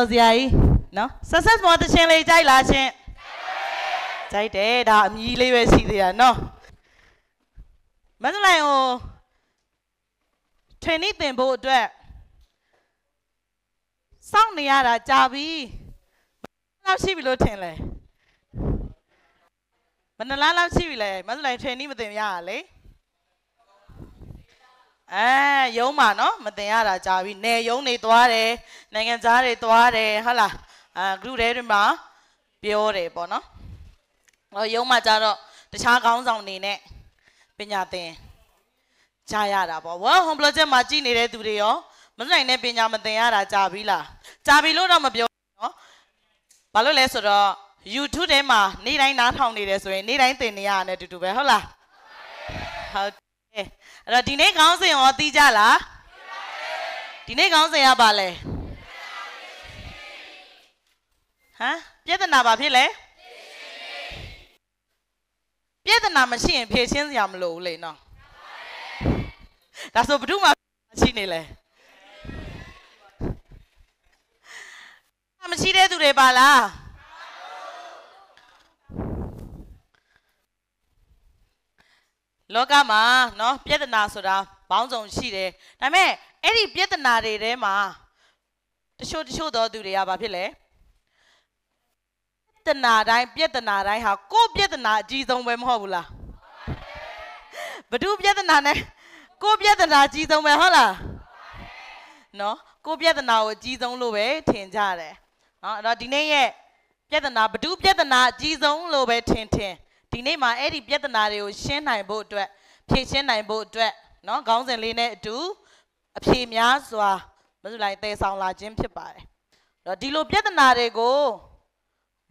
ကျော်စရာကြီးနော် success မော်တချင်းလေးကြိုက်လားချင်းကြိုက်တယ်ဒါအမြည်လေးပဲရှိသေးတာနော်မန္တလေးကိုထင်းနေတင်ဖို့အတွက်စောင့်နေရတာကြာပြီဘယ်လောက်ရှိပြီလို့ထင်လဲဘယ်နှလားလောက်ရှိပြီလဲမန္တလေးထင်းနေမတင်ရတာလေအဲယုံမှာနော်မတင်ရတာကြာပြီနေယုံနေသွားတယ်နိုင်ငံသားတွေသွားတယ်ဟုတ်လားအဲ group တွေတွေမှာပြောတယ်ပေါ့နော်ဟောယုံမှာကြတော့တခြားကောင်းဆောင်နေနဲ့ပညာသင်ကြားရတာပေါ့ဝမ်ဟွန် project မှာကြည်နေတဲ့သူတွေရောမနိုင်တဲ့ပညာမသင်ရတာကြာပြီလားကြာပြီလို့တော့မပြောနော်ဘာလို့လဲဆိုတော့ YouTube ထဲမှာနေ့တိုင်းနားထောင်နေတယ်ဆိုရင်နေ့တိုင်းသင်နေရတဲ့အတူတူပဲဟုတ်လားဟုတ်အဲ့တော့ဒီနေ့ခေါင်းစဉ်ရောသိကြလားဒီနေ့ခေါင်းစဉ်ရပါလဲဟမ်ပြဿနာဘာဖြစ်လဲပြဿနာမရှိရင်ဖြေရှင်းစရာမလိုဘူးလေနော်ဒါဆိုဘ누구မှရှိနေလဲမရှိတဲ့သူတွေပါလားလောကမှာเนาะပြဿနာဆိုတာဘောင်းဆောင်ရှိတယ်ဒါပေမဲ့အဲ့ဒီပြဿနာတွေထဲမှာတချို့တချို့သောသူတွေကဘာဖြစ်လဲပြဿနာတိုင်းပြဿနာတိုင်းဟာကိုယ့်ပြဿနာအကြီးဆုံးပဲမဟုတ်ဘူးလားဘဒုပြဿနာနဲ့ကိုယ့်ပြဿနာအကြီးဆုံးပဲဟုတ်လားနော်ကိုယ့်ပြဿနာကိုအကြီးဆုံးလို့ပဲထင်ကြတယ်နော်အဲ့တော့ဒီနေ့ရဲ့ပြဿနာဘဒုပြဿနာအကြီးဆုံးလို့ပဲထင်ထင်ဒီနေ့မှာအဲ့ဒီပြဿနာတွေကိုရှင်းနိုင်ဖို့အတွက်ဖြေရှင်းနိုင်ဖို့အတွက်เนาะခေါင်းစဉ်လေးနဲ့အတူအဖြေများစွာမဆုလိုက်တည်ဆောင်လာခြင်းဖြစ်ပါတယ်။တော့ဒီလိုပြဿနာတွေကို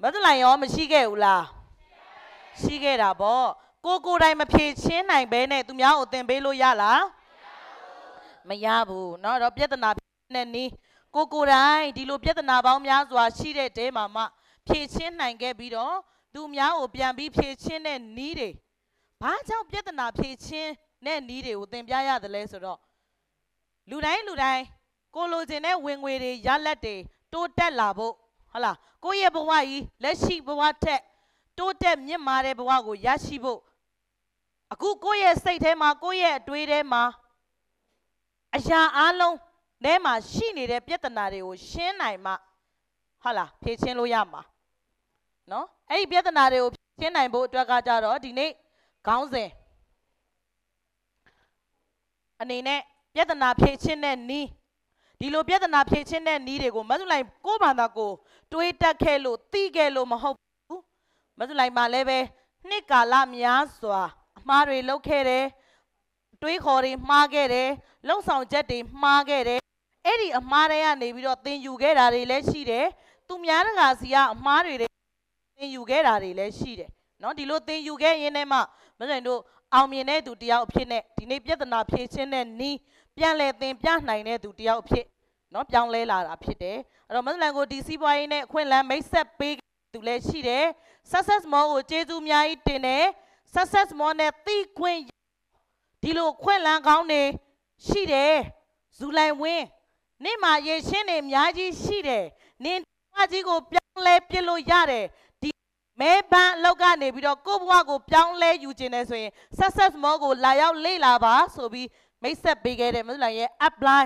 မဆုလိုက်ရော မရှိခဲ့ဘူးလား။ရှိခဲ့တာပေါ့။ကိုကိုတိုင်မဖြေရှင်းနိုင်ဘဲနဲ့သူများကိုသင်ပေးလို့ရလား။မရဘူးเนาะတော့ပြဿနာနဲ့နီးကိုကိုတိုင်ဒီလိုပြဿနာပေါင်းများစွာရှိတဲ့တဲမှာမှဖြေရှင်းနိုင်ခဲ့ပြီးတော့သူများကိုပြန်ပြီးဖြေချင်းတဲ့နီးတွေဘာကြောင့်ပြဿနာဖြေချင်းတဲ့နီးတွေကိုသင်ပြရတယ်လဲဆိုတော့လူတိုင်းလူတိုင်းကိုလိုချင်တဲ့ဝင်ငွေတွေရလက်တွေတိုးတက်လာဖို့ဟုတ်လားကိုယ့်ရဲ့ဘဝကြီးလက်ရှိဘဝထက်တိုးတက်မြင့်မာတဲ့ဘဝကိုရရှိဖို့အခုကိုယ့်ရဲ့စိတ်ထဲမှာကိုယ့်ရဲ့အတွေးထဲမှာအရာအလုံးထဲမှာရှိနေတဲ့ပြဿနာတွေကိုရှင်းနိုင်မှဟုတ်လားဖြေရှင်းလို့ရမှာနော်အဲ့ဒီပြဿနာတွေကိုရှင်းနိုင်ဖို့အတွက်ကကြတော့ဒီနေ့ခေါင်းစဉ်အနေနဲ့ပြဿနာဖြေရှင်းတဲ့နီးဒီလိုပြဿနာဖြေရှင်းတဲ့နီးတွေကိုမဆုလိုက်ကိုဘာသာကို တွေးတက်ခဲ့လို့သိခဲ့လို့မဟုတ်ဘူးမဆုလိုက်မှာလည်းပဲနှစ်ကာလများစွာအမှားတွေလုပ်ခဲ့တယ်တွေးခေါ်တွေမှားခဲ့တယ်လုံဆောင်ချက်တွေမှားခဲ့တယ်အဲ့ဒီအမှားတွေကနေပြီးတော့သင်ယူခဲ့တာတွေလည်းရှိတယ်သူများတကာစီကအမှားတွေသင်ယူခဲ့တာတွေလည်းရှိတယ်နော်ဒီလိုသင်ယူခဲ့ရင်းနဲ့မှမဆိုင်တို့အောင်မြင်တဲ့သူတယောက်အဖြစ်နဲ့ဒီနေ့ပြဿနာဖြေရှင်းတဲ့နီးပြန်လဲသင်ပြနိုင်တဲ့သူတယောက်အဖြစ်နော်ပြောင်းလဲလာတာဖြစ်တယ်အဲ့တော့မဆိုင်ကိုဒီစီးပွားရေးနဲ့အခွင့်အလမ်းမိတ်ဆက်ပေးသူလည်းရှိတယ် success more ကိုကျေးဇူးအများကြီးတင်တယ် success more နဲ့သိခွင့်ဒီလိုခွင့်လန်းကောင်းနေရှိတယ်ဇူလိုင်ဝင်းနေ့မှာရေရှင်းနေအများကြီးရှိတယ်နင်ကြီးကိုပြောင်းလဲပြစ်လို့ရတယ်မဲပန်းအလောက်ကနေပြီးတော့ကို့ဘဝကိုပြောင်းလဲယူခြင်းနဲ့ဆိုရင် success mode ကိုလာရောက်လေ့လာပါဆိုပြီးမိတ်ဆက်ပေးခဲ့တဲ့မဟုတ်လားရဲ့ apply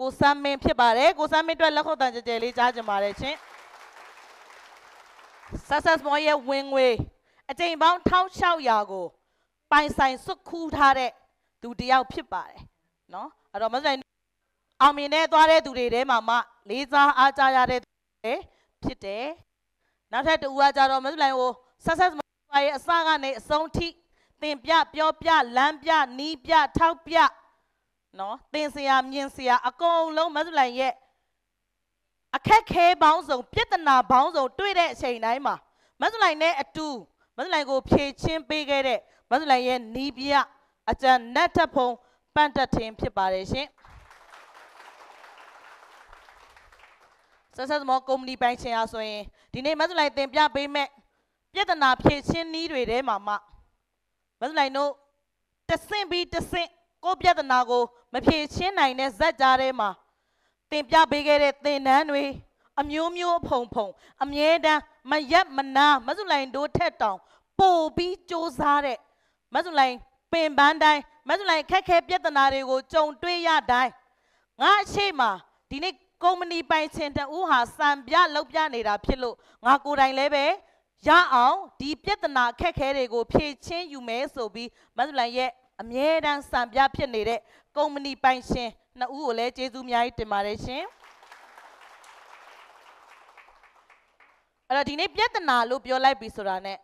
ကိုစမ်းမင်းဖြစ်ပါတယ်ကိုစမ်းမင်းအတွက်လက်ခုပ်တန်ကြဲကြဲလေးကြားကြပါတယ်ချင်း success mode ရဲ့ဝင်ငွေအကြိမ်ပေါင်း1600ကို ပိုင်ဆိုင်စွတ်ခူးထားတဲ့သူတယောက်ဖြစ်ပါတယ်နော်အဲ့တော့မဟုတ်လားအောင်မြင်တဲ့သွားတဲ့သူတွေထဲမှာမှလေးစားအားကြရတဲ့ဖြစ်တယ်နောက်ထပ်တူကကြတော့မဆုလိုင်ဟိုဆက်ဆက်ပါရဲ့အစကနေအဆုံးထိသင်ပြပြောပြလမ်းပြနီးပြထောက်ပြနော်သင်စရာမြင်စရာအကုန်လုံးမဆုလိုင်ရဲ့အခက်ခဲပေါင်းစုံပြဿနာပေါင်းစုံတွေ့တဲ့အချိန်တိုင်းမှာမဆုလိုင်နဲ့အတူမဆုလိုင်ကိုဖြေချင်းပေးခဲ့တဲ့မဆုလိုင်ရဲ့နီးပြအကြံနတ်ထဖုံပန့်တထင်ဖြစ်ပါတယ်ရှင်ဆက်ဆက်သမောကုမ္ပဏီပိုင်ရှင်အားဆိုရင်ဒီနေ့မတ်စလိုက်တင်ပြပေးမဲ့ပြဿနာဖြေရှင်းနည်းတွေထဲမှာမှမတ်စလိုက်တို့တဆင့်ပြီးတဆင့်ကိုပြဿနာကိုမဖြေရှင်းနိုင်တဲ့ဇက်ကြားထဲမှာတင်ပြပေးခဲ့တဲ့သင်တန်းတွေအမျိုးမျိုးအဖုံဖုံအမြဲတမ်းမရက်မနာမဆုလိုင်တို့ထက်တောင်ပို့ပြီးစ조사တဲ့မဆုလိုင်ပင်ပန်းတိုင်းမဆုလိုင်ခက်ခဲပြဿနာတွေကိုကြုံတွေ့ရတိုင်းငါအရှိမဒီနေ့ကုမ္ပဏီပိုင်ရှင်တဦးဟာစံပြလောက်ပြနေတာဖြစ်လို့ငါကိုယ်တိုင်လည်းပဲရအောင်ဒီပြဿနာအခက်အခဲတွေကို ဖြေချင်းယူမယ်ဆိုပြီးမဆုလန်ရဲ့အမြဲတမ်းစံပြဖြစ်နေတဲ့ကုမ္ပဏီပိုင်ရှင်နှစ်ဦးကိုလည်းကျေးဇူးအများကြီးတင်ပါတယ်ရှင်အဲ့တော့ဒီနေ့ပြဿနာလို့ပြောလိုက်ပြီဆိုတာနဲ့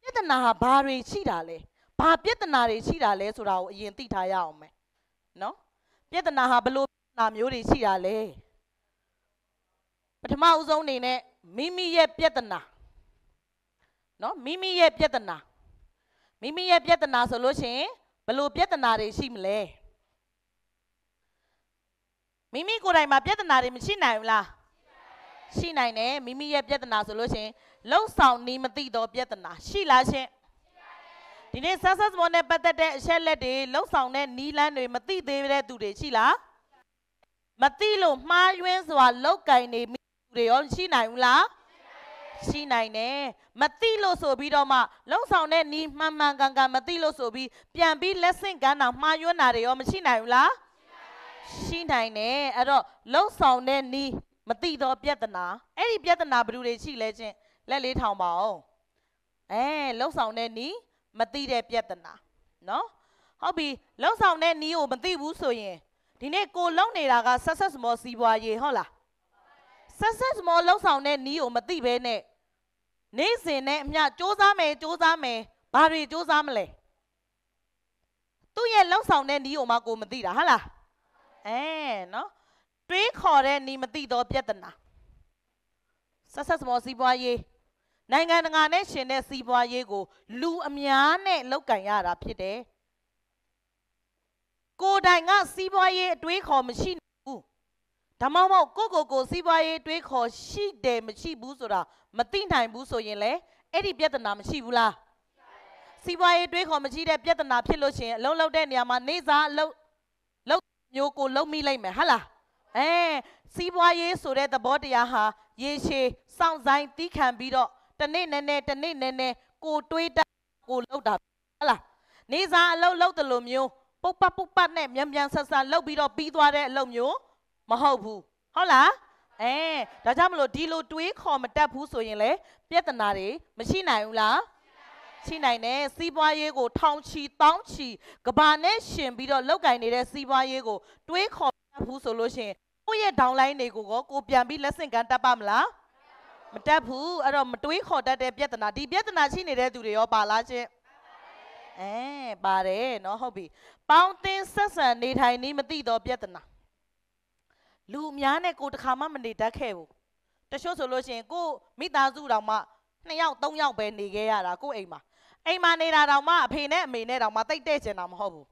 ပြဿနာဟာဘာတွေရှိတာလဲဘာပြဿနာတွေရှိတာလဲဆိုတာကိုအရင်သိထားရအောင်မယ်နော်ပြဿနာဟာဘလို့တာမျိုးတွေရှိတာလဲပထမဦးဆုံးအနေနဲ့မိမိရဲ့ပြဿနာနော်မိမိရဲ့ပြဿနာမိမိရဲ့ပြဿနာ ဆိုလို့ရှိရင်ဘလို့ပြဿနာတွေရှိမလဲမိမိကိုယ်တိုင်မှာပြဿနာတွေမရှိနိုင်ဘူးလားရှိနိုင်တယ်မိမိရဲ့ပြဿနာဆိုလို့ရှိရင်လုံဆောင်နေမသိသောပြဿနာ ရှိလားရှင်ဒီနေ့ဆက်ဆက်မောနဲ့ပတ်သက်တဲ့အချက်လက်တွေလုံဆောင်တဲ့နီးလန်းတွေမသိသေးတဲ့သူတွေရှိလားမသိလို့မှားယွင်းစွာလောက်ကင်နေမိသူတွေရောရှိနိုင်ဘူးလားရှိနိုင်တယ်မသိလို့ဆိုပြီးတော့မှလုံဆောင်တဲ့နီးမှန်မှန်ကန်ကန်မသိလို့ဆိုပြီးပြန်ပြီးလက်ဆင့်ကမ်းတာမှားယွင်းတာတွေရောမရှိနိုင်ဘူးလားရှိနိုင်တယ်အဲ့တော့လုံဆောင်တဲ့နီးမသိတော့ပြဿနာအဲ့ဒီပြဿနာဘယ်သူတွေရှိလဲချင်းလက်လေးထောင်ပါအောင်အဲလုံဆောင်တဲ့နီးမသိတဲ့ပြဿနာနော်ဟုတ်ပြီလုံဆောင်တဲ့နီးကိုမသိဘူးဆိုရင်ဒီနေ့ကိုလုံနေတာကဆက်ဆက်စမောစီးပွားရေးဟုတ်လားဆက်ဆက်စမောလုံဆောင်တဲ့နီးကိုမသိဘဲနဲ့နေစဉ်နဲ့အမျှစ조사မယ်조사မယ်ဘာတွေ조사မလဲသူ့ရဲ့လုံဆောင်တဲ့နီးကိုမှကိုမသိတာဟုတ်လားအဲနော်တွေးခေါ်တဲ့နီးမသိတော့ပြဿနာဆက်ဆက်စမောစီးပွားရေးနိုင်ငံတကာနဲ့ရှင်တဲ့စီးပွားရေးကိုလူအများနဲ့လောက်ကင်ရတာဖြစ်တယ်ကိုတိုင်ကစီးပွားရေးအတွေးခေါ်မရှိဘူးဒါမှမဟုတ်ကိုကိုကိုစီးပွားရေးအတွေးခေါ်ရှိတယ်မရှိဘူးဆိုတာမသိနိုင်ဘူးဆိုရင်လေအဲ့ဒီပြဿနာမရှိဘူးလားစီးပွားရေးတွေးခေါ်မရှိတဲ့ပြဿနာဖြစ်လို့ရှိရင်အလုံးလုံးတဲ့နေရာမှာနေစားအလုံးလုံးမျိုးကိုလုံးမိလိုက်မယ်ဟုတ်လားအဲစီးပွားရေးဆိုတဲ့သဘောတရားဟာရေရှည်စောင့်ဆိုင်တီးခံပြီးတော့တနေ့နဲ့နဲ့တနေ့နဲ့နဲ့ကိုတွေးတတ်ကိုလောက်တာဟုတ်လားနေစားအလုံးလုံးတလို့မျိုးပုတ်ပတ်ပုတ်ပတ်နဲ့မြန်မြန်ဆန်ဆန်လှုပ်ပြီးတော့ပြီးသွားတဲ့အလုပ်မျိုးမဟုတ်ဘူးဟုတ်လားအဲဒါကြောင့်မလို့ဒီလိုတွေးခေါ်မတတ်ဘူးဆိုရင်လေပြဿနာတွေမရှိနိုင်ဘူးလားရှိနိုင်တယ်စီးပွားရေးကိုထောင်ချီတောင်းချီကဘာနဲ့ရှင်ပြီးတော့လောက်ကင်နေတဲ့စီးပွားရေးကိုတွေးခေါ်တတ်ဘူးဆိုလို့ရှင်ကိုယ့်ရဲ့ downline တွေကိုကောကိုပြန်ပြီးလက်ဆင့်ကမ်းတတ်ပါမလားမတတ်ဘူးအဲ့တော့မတွေးခေါ်တတ်တဲ့ပြဿနာဒီပြဿနာရှိနေတဲ့သူတွေရောပါလားချင်းအဲပါတယ်နော်ဟုတ်ပြီပေါင်းတင်းဆက်ဆံနေထိုင်နေမသိတော့ပြဿနာလူအများနဲ့ကိုတခါမှမနေတတ်ခဲ့ဘူးတချို့ဆိုလို့ရှိရင်ကိုမိသားစုတောင်မှနှစ်ယောက်သုံးယောက်ပဲနေခဲ့ရတာကိုအိမ်မှာအိမ်မှာနေတာတောင်မှအဖေနဲ့အမေနဲ့တောင်မှတိတ်တဲ့ကျင်တာမဟုတ်ဘူး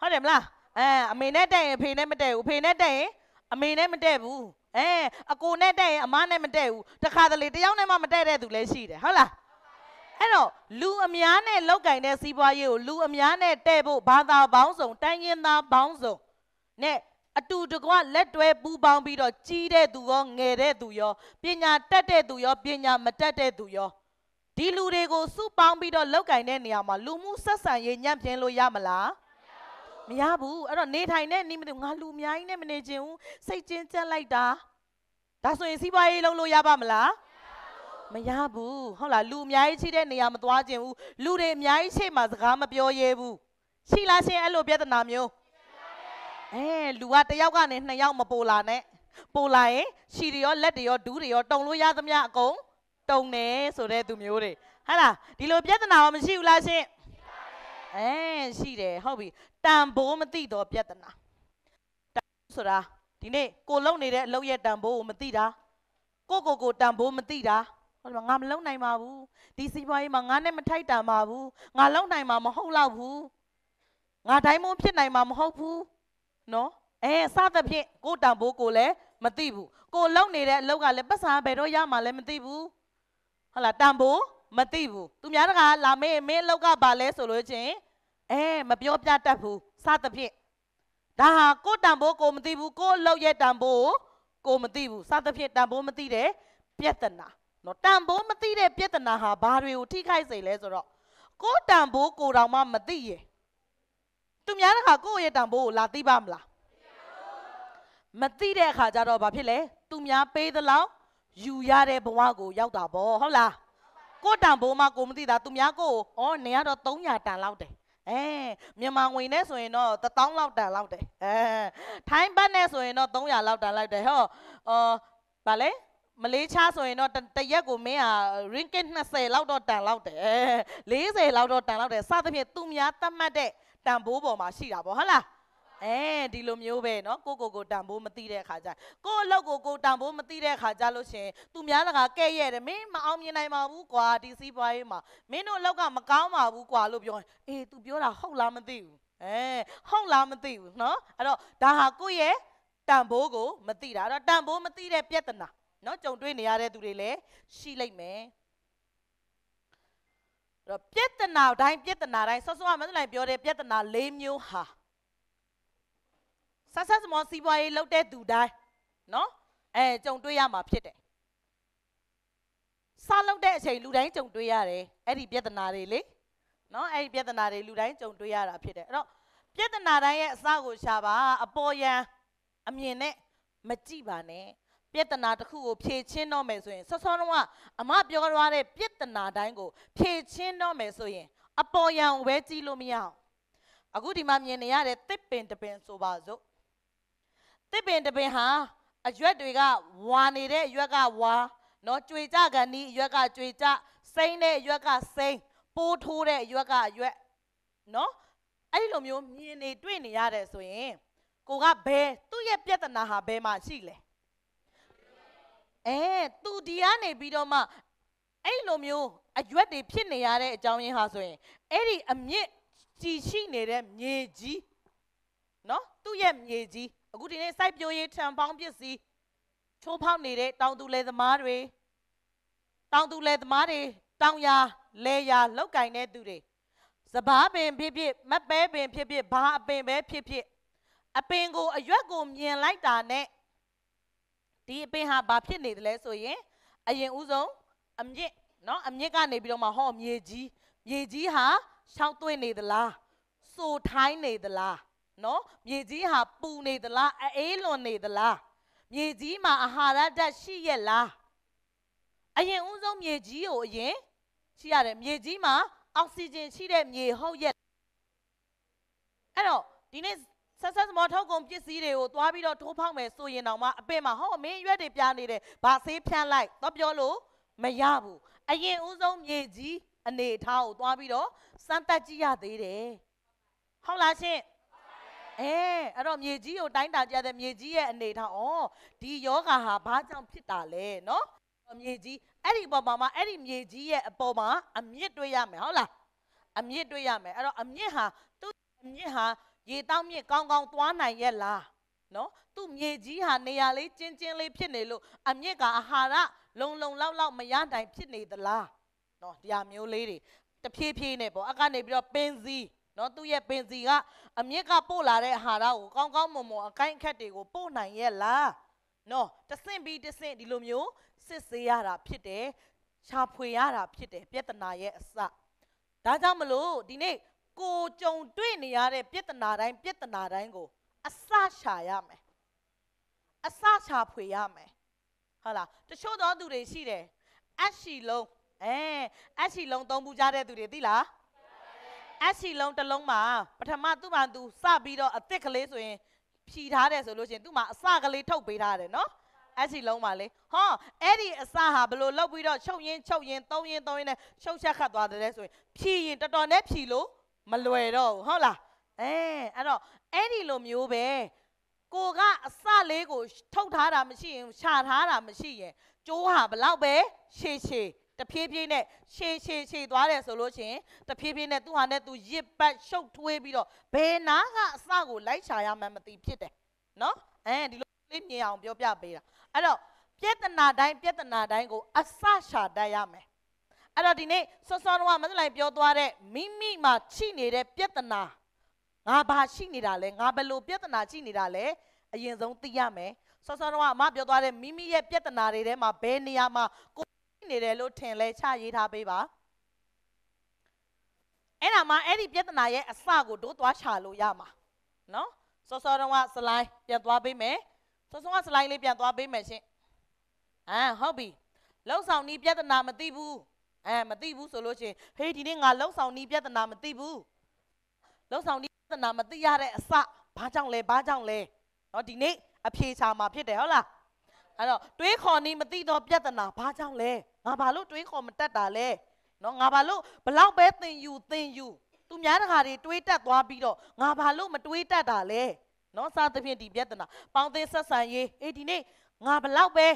ဟုတ်တယ်မလားအဲအမေနဲ့တဲ့ရင်အဖေနဲ့မတဲ့ဘူးအဖေနဲ့တဲ့ရင်အမေနဲ့မတဲ့ဘူးအဲအကိုနဲ့တဲ့ရင်အမနဲ့မတဲ့ဘူးတခါတလေတယောက်နဲ့မှမတဲ့တဲ့သူလည်းရှိတယ်ဟုတ်လားအဲ့တော့လူအများနဲ့လောက်ကင်တဲ့စီးပွားရေးကိုလူအများနဲ့တဲ့ဖို့ဘာသာပေါင်းစုံ တိုင်းရင်းသားပေါင်းစုံနဲ့အတူတကွလက်တွဲပူးပေါင်းပြီးတော့ကြီးတဲ့သူရောငယ်တဲ့သူရောပညာတတ်တဲ့သူရောပညာမတတ်တဲ့သူရောဒီလူတွေကိုစုပေါင်းပြီးတော့လောက်ကင်တဲ့နေရာမှာလူမှုဆက်ဆံရေးညံ့ပြင်းလို့ရမလားမရဘူးအဲ့တော့နေထိုင်တဲ့နေမသိငါလူအများကြီးနဲ့မနေချင်ဘူးစိတ်ကျဉ်ကျက်လိုက်တာဒါဆိုရင်စီးပွားရေးလုပ်လို့ရပါမလားမရဘူးဟုတ်လားလူအများကြီးချိတဲ့နေရာမသွားခြင်းဘူးလူတွေအများကြီးချိမှစကားမပြောရဲဘူးရှိလားရှင်အဲ့လိုပြဿနာမျိုးအဲလူကတယောက်ကနေနှစ်ယောက်မပိုလာနဲ့ပိုလာရင်ရှီတွေရောလက်တွေရောဒူးတွေရောတုံလို့ရသမျှအကုန်တုံတယ်ဆိုတဲ့သူမျိုးတွေဟာလားဒီလိုပြဿနာရောမရှိဘူးလားရှင်အဲရှိတယ်ဟုတ်ပြီတန်ဖိုးမသိတော့ပြဿနာတန်ဆိုတာဒီနေ့ကိုလုံနေတဲ့အလုပ်ရဲ့တန်ဖိုးကိုမသိတာကိုကိုကိုတန်ဖိုးမသိတာဟုတ်တယ်ငါမလုံနိုင်ပါဘူးဒီစီးပွားရေးမှာငါနဲ့မထိုက်တန်ပါဘူးငါလုံနိုင်မှာမဟုတ်တော့ဘူးငါတိုင်းမုံဖြစ်နိုင်မှာမဟုတ်ဘူးနော်အဲစသဖြင့်ကိုတန်ဖိုးကိုလည်းမသိဘူးကိုလုံနေတဲ့အလုပ်ကလည်းပတ်စံဘယ်တော့ရမှာလည်းမသိဘူးဟုတ်လားတန်ဖိုးမသိဘူးသူများတကလာမေးမင်းအလုပ်ကဘာလဲဆိုလို့ချင်းအဲမပြောပြတတ်ဘူးစသဖြင့်ဒါဟာကိုတန်ဖိုးကိုမသိဘူးကိုအလုပ်ရဲ့တန်ဖိုးကိုမသိဘူးစသဖြင့်တန်ဖိုးမသိတဲ့ပြဿနာနော်တန်ဖိုးမသိတဲ့ပြဿနာဟာဘာတွေကိုထိခိုက်စေလဲဆိုတော့ကိုယ်တန်ဖိုးကိုယ်တော်မှမသိရယ်သူများတခါကိုယ့်ရဲ့တန်ဖိုးကိုလာသိပါမလားမသိတဲ့အခါကျတော့ဘာဖြစ်လဲသူများပေးသလောက်ယူရတဲ့ဘဝကို ရောက်တာပေါ့ဟုတ်လားကိုတန်ဖိုးမှကိုမသိတာသူများကိုဩနေရတော့300တန်လောက်တယ်အဲမြန်မာငွေနဲ့ဆိုရင်တော့1000လောက်တန်လောက်တယ်အဲထိုင်းဘတ်နဲ့ဆိုရင်တော့300လောက်တန်လောက်တယ်ဟောအော်ဗာလဲမလေးချားဆိုရင်တော့တရက်ကိုမင်းဟာ ringgit 20လောက်တော့တန်လောက်တယ်40လောက်တော့တန်လောက်တယ်စသဖြင့်သူများသတ်မှတ်တဲ့တန်ဖိုးပေါ်မှာရှိတာပေါ့ဟုတ်လားအဲဒီလိုမျိုးပဲเนาะကိုကိုကိုတန်ဖိုးမသိတဲ့အခါကျကိုအလုပ်ကိုကိုတန်ဖိုးမသိတဲ့အခါကျလို့ရှင်သူများတကာကဲ့ရဲ့တယ်မင်းမအောင်မြင်နိုင်ပါဘူးကွာဒီစီးပွားရေးမှာမင်းတို့အလုပ်ကမကောင်းပါဘူးကွာလို့ပြောရင်အေး तू ပြောတာဟုတ်လားမသိဘူးအဲဟုတ်လားမသိဘူးเนาะအဲ့တော့ဒါဟာကိုယ့်ရဲ့တန်ဖိုးကိုမသိတာအဲ့တော့တန်ဖိုးမသိတဲ့ပြဿနာနော်ကြုံတွေ့နေရတဲ့သူတွေလည်းရှိလိမ့်မယ်တော့ပြဿနာတိုင်းပြဿနာတိုင်းဆော့ဆော့မန္တလေးပြောတဲ့ပြဿနာ၄မျိုးဟာဆက်ဆက်စမောစီးပွားရေးလုပ်တဲ့သူတိုင်းနော်အဲကြုံတွေ့ရမှာဖြစ်တယ်စားလုပ်တဲ့အချိန်လူတိုင်းကြုံတွေ့ရတယ်အဲ့ဒီပြဿနာတွေလေနော်အဲ့ဒီပြဿနာတွေလူတိုင်းကြုံတွေ့ရတာဖြစ်တယ်အဲ့တော့ပြဿနာတိုင်းရဲ့အစကိုရှာပါအပေါ်ယံအမြင်နဲ့မကြည့်ပါနဲ့ပြဿနာတစ်ခုကို ဖြေချင်းတော့မယ်ဆိုရင်ဆောစောတော့ကအမပြောထားတဲ့ပြဿနာတိုင်းကိုဖြေချင်းတော့မယ်ဆိုရင်အပေါ်ယံကိုပဲကြည့်လို့မရအောင်အခုဒီမှာမြင်နေရတဲ့တစ်ပင်တပင်ဆိုပါစို့တစ်ပင်တပင်ဟာအရွက်တွေကဝါနေတဲ့အရွက်ကဝါနော်ကြွေကြကန်ဒီအရွက်ကကြွေကြစိမ့်တဲ့အရွက်ကစိမ့်ပိုးထိုးတဲ့အရွက်ကအရွက်နော်အဲ့ဒီလိုမျိုးမြင်နေတွေ့နေရတယ်ဆိုရင်ကိုကဘယ်သူ့ရဲ့ပြဿနာဟာဘယ်မှာရှိလဲအဲသူဒီကနေပြီးတော့မှအဲ့လိုမျိုးအရွက်တွေဖြစ်နေရတဲ့အကြောင်းရင်းဟာဆိုရင်အဲ့ဒီအမြင့်ကြီးရှိနေတဲ့မြေကြီးနော်သူ့ရဲ့မြေကြီးအခုဒီနေ့စိုက်ပျိုးရေးထံပေါင်းပစ္စည်းချိုးဖောက်နေတဲ့တောင်သူလယ်သမားတွေတောင်သူလယ်သမားတွေတောင်ယာလယ်ယာလောက်ကင်တဲ့သူတွေစဘာပင်ဖြစ်ဖြစ်မပဲပင်ဖြစ်ဖြစ်ဘာအပင်ပဲဖြစ်ဖြစ် အပင်ကိုအရွက်ကိုမြင်လိုက်တာနဲ့ဒီအပင်ဟာဘာဖြစ်နေတယ်လဲဆိုရင်အရင်ဦးဆုံးအမြင့်နော်အမြင့်ကနေပြီးတော့မှဟောမြေကြီးမြေကြီးဟာရှောက်သွေ့နေသလားစိုထိုင်းနေသလားနော်မြေကြီးဟာပူနေသလားအေးလွန်နေသလားမြေကြီးမှာအာဟာရဓာတ်ရှိရဲ့လားအရင်ဦးဆုံးမြေကြီးကိုအရင်ရှိရတယ်မြေကြီးမှာအောက်ဆီဂျင်ရှိတဲ့မြေဟုတ်ရဲ့အဲ့တော့ဒီနေ့ဆက်ဆက်မောထုတ်ကုန်ပစ္စည်းတွေကိုသွားပြီးတော့ထိုးဖောက်မယ်ဆိုရင်တော့မှအပင်မှာဟောအမင်းရွက်တွေပြားနေတယ်ဗာဆေးဖြန့်လိုက်တော့ပြောလို့မရဘူးအရင်ဦးဆုံးမြေကြီးအနေထားကိုသွားပြီးတော့စမ်းတက်ကြည့်ရသေးတယ်ဟုတ်လားရှင်အဲအဲ့တော့မြေကြီးကိုတိုင်းတာကြတဲ့မြေကြီးရဲ့အနေထားဩဒီယောဂါဟာဘာကြောင့်ဖြစ်တာလဲနော်မြေကြီးအဲ့ဒီအပေါ်မှာအဲ့ဒီမြေကြီးရဲ့အပေါ်မှာအမြင့်တွေ့ရမယ်ဟုတ်လားအမြင့်တွေ့ရမယ်အဲ့တော့အမြင့်ဟာသူ့အမြင့်ဟာရေတောက်မြစ်ကောင်းကောင်းသွားနိုင်ရဲ့လားနော်သူ့မြေကြီးဟာနေရာလေးကျဉ်းကျဉ်းလေးဖြစ်နေလို့အမြင့်ကအဟာရလုံလုံလောက်လောက်မရနိုင်ဖြစ်နေသလားနော်ဒီဟာမျိုးလေးတွေတဖြည်းဖြည်းနဲ့ပေါ့အကနေပြီးတော့ပင်စီနော်သူ့ရဲ့ပင်စီကအမြင့်ကပို့လာတဲ့အဟာရကိုကောင်းကောင်းမွန်မွန်အကိုင်းအခက်တွေကိုပို့နိုင်ရဲ့လားနော်တဆင့်ပြီးတဆင့်ဒီလိုမျိုးစစ်ဆေးရတာဖြစ်တယ်ရှားဖွေရတာဖြစ်တယ်ပြဿနာရဲ့အစဒါကြောင့်မလို့ဒီနေ့ကိုကြုံတွေ့နေရတဲ့ပြဿနာတိုင်းပြဿနာတိုင်းကိုအစရှာရမယ်အစရှာဖွေရမယ်ဟုတ်လားတချို့သောသူတွေရှိတယ်အရှိလုံးအဲအရှိလုံးသုံးပူကြတဲ့သူတွေသိလားအရှိလုံးတစ်လုံးမှာပထမသူ့မှာသူစပြီးတော့အစ်စ်ကလေးဆိုရင်ဖြီထားတယ်ဆိုလို့ရှိရင်သူ့မှာအစကလေးထုတ်ပေးထားတယ်နော်အဲ့ဒီလုံးပါလေဟောအဲ့ဒီအစဟာဘလို့လောက်ပြီးတော့ချုပ်ရင်ချုပ်ရင်သုံးရင်သုံးရင်နဲ့ရှုပ်ချက်ခတ်သွားတယ်ဆိုရင်ဖြီရင်တော်တော်နဲ့ဖြီလို့မလွယ်တော့ဘူးဟုတ်လားအဲအဲ့တော့အဲ့ဒီလိုမျိုးပဲကိုကအစလေးကို ထုတ်ထားတာမရှိရင်ရှာထားတာမရှိရင်ကျိုးဟာဘလောက်ပဲရှည်ရှည်တဖြည်းဖြည်းနဲ့ရှည်ရှည်ရှည်သွားတယ်ဆိုလို့ရှင်တဖြည်းဖြည်းနဲ့သူ့ဟာနဲ့သူရစ်ပတ်ရှုပ်ထွေးပြီးတော့ဘယ်နာကအစကိုလိုက်ရှာရမှန်းမသိဖြစ်တယ်နော်အဲဒီလိုလေးမြင်အောင် ပြောပြပေးတာအဲ့တော့ပြဿနာတိုင်းပြဿနာတိုင်းကိုအစရှာတတ်ရမယ်အဲ့တော့ဒီနေ့စောစောတော့မန္တလေးပြောသွားတဲ့မိမိမှာရှိနေတဲ့ပြဿနာငါဘာရှိနေတာလဲငါဘယ်လိုပြဿနာရှိနေတာလဲအရင်ဆုံးသိရမယ်စောစောတော့အမပြောသွားတဲ့မိမိရဲ့ပြဿနာတွေထဲမှာဘယ်နေရာမှာကိုရှိနေတယ်လို့ထင်လဲချရေးထားပေးပါအဲ့ဒါမှအဲ့ဒီပြဿနာရဲ့အစကိုတို့သွားချလို့ရမှာနော်စောစောတော့စလိုင်းပြန်သွားပေးမယ်စောစောကစလိုင်းလေးပြန်သွားပေးမယ်ရှင်အမ်ဟုတ်ပြီလုံဆောင်ဒီပြဿနာမသိဘူးအဲမသိဘူးဆိုလို့ရှိရင်ဟေးဒီနေ့ငါလုံဆောင်ဤပြဿနာမသိဘူးလုံဆောင်ဤပြဿနာမသိရတဲ့အစဘာကြောင့်လဲဘာကြောင့်လဲเนาะဒီနေ့အဖြေချာမှာဖြစ်တယ်ဟုတ်လားအဲ့တော့တွေးခေါ်နေမသိတော့ပြဿနာဘာကြောင့်လဲငါဘာလို့တွေးခေါ်မတတ်တာလဲเนาะငါဘာလို့ဘလောက်ပဲသင်ယူသင်ယူသူများတခါတွေတွေးတက်သွားပြီးတော့ငါဘာလို့မတွေးတက်တာလဲเนาะစသဖြင့်ဒီပြဿနာပေါင်းသင်းဆက်ဆံရေးအေးဒီနေ့ငါဘလောက်ပဲ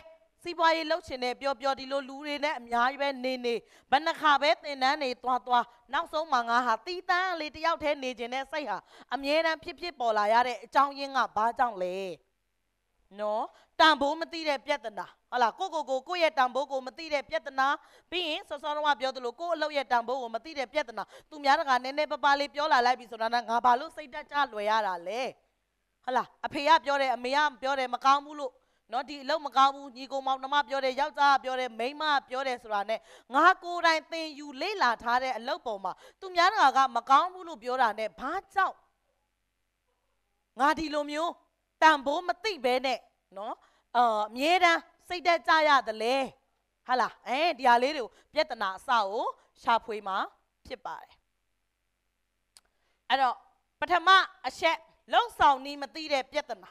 စီးပွားရေးလှုပ်ရှင်နဲ့ပျော်ပျော်ဒီလိုလူတွေနဲ့အများကြီးပဲနေနေဘယ်နှခါပဲသင်တန်းနေသွားသွားနောက်ဆုံးမှငါဟာတီးတန်းလေးတယောက်တည်းနေခြင်းနဲ့စိတ်ဟာအမြဲတမ်းဖြစ်ဖြစ်ပေါ်လာရတဲ့အကြောင်းရင်းကဘာကြောင့်လဲနော်တန်ဖိုးမသိတဲ့ပြဿနာဟုတ်လားကိုကိုကိုကိုရဲ့တန်ဖိုးကိုမသိတဲ့ပြဿနာပြီးရင်စောစောတော့ပြောသလိုကိုအလုပ်ရဲ့တန်ဖိုးကိုမသိတဲ့ပြဿနာသူများတကနည်းနည်းပပလေးပြောလာလိုက်ပြီဆိုတာငါဘာလို့စိတ်တက်ကြလွယ်ရတာလဲဟုတ်လားအဖေကပြောတယ်အမေကပြောတယ်မကောင်းဘူးလို့နော်ဒီအလုပ်မကောင်းဘူးညီကောင်မောင်နှမပြောတယ်ယောက်ျားပြောတယ်မိန်းမပြောတယ်ဆိုတာနဲ့ငါကိုယ်တိုင်သင်ယူလေ့လာထားတဲ့အလုပ်ပေါ်မှာသူများတကာကမကောင်းဘူးလို့ပြောတာနဲ့ဘာကြောင့်ငါဒီလိုမျိုးတန်ဖိုးမသိဘဲနဲ့နော်အာအမြဲတမ်းစိတ်သက်ကြရသလဲဟာလားအဲဒီဟာလေးတွေကိုပြဿနာအစကိုရှာဖွေမှာဖြစ်ပါတယ်အဲ့တော့ပထမအချက်လုံဆောင်နီးမသိတဲ့ပြဿနာ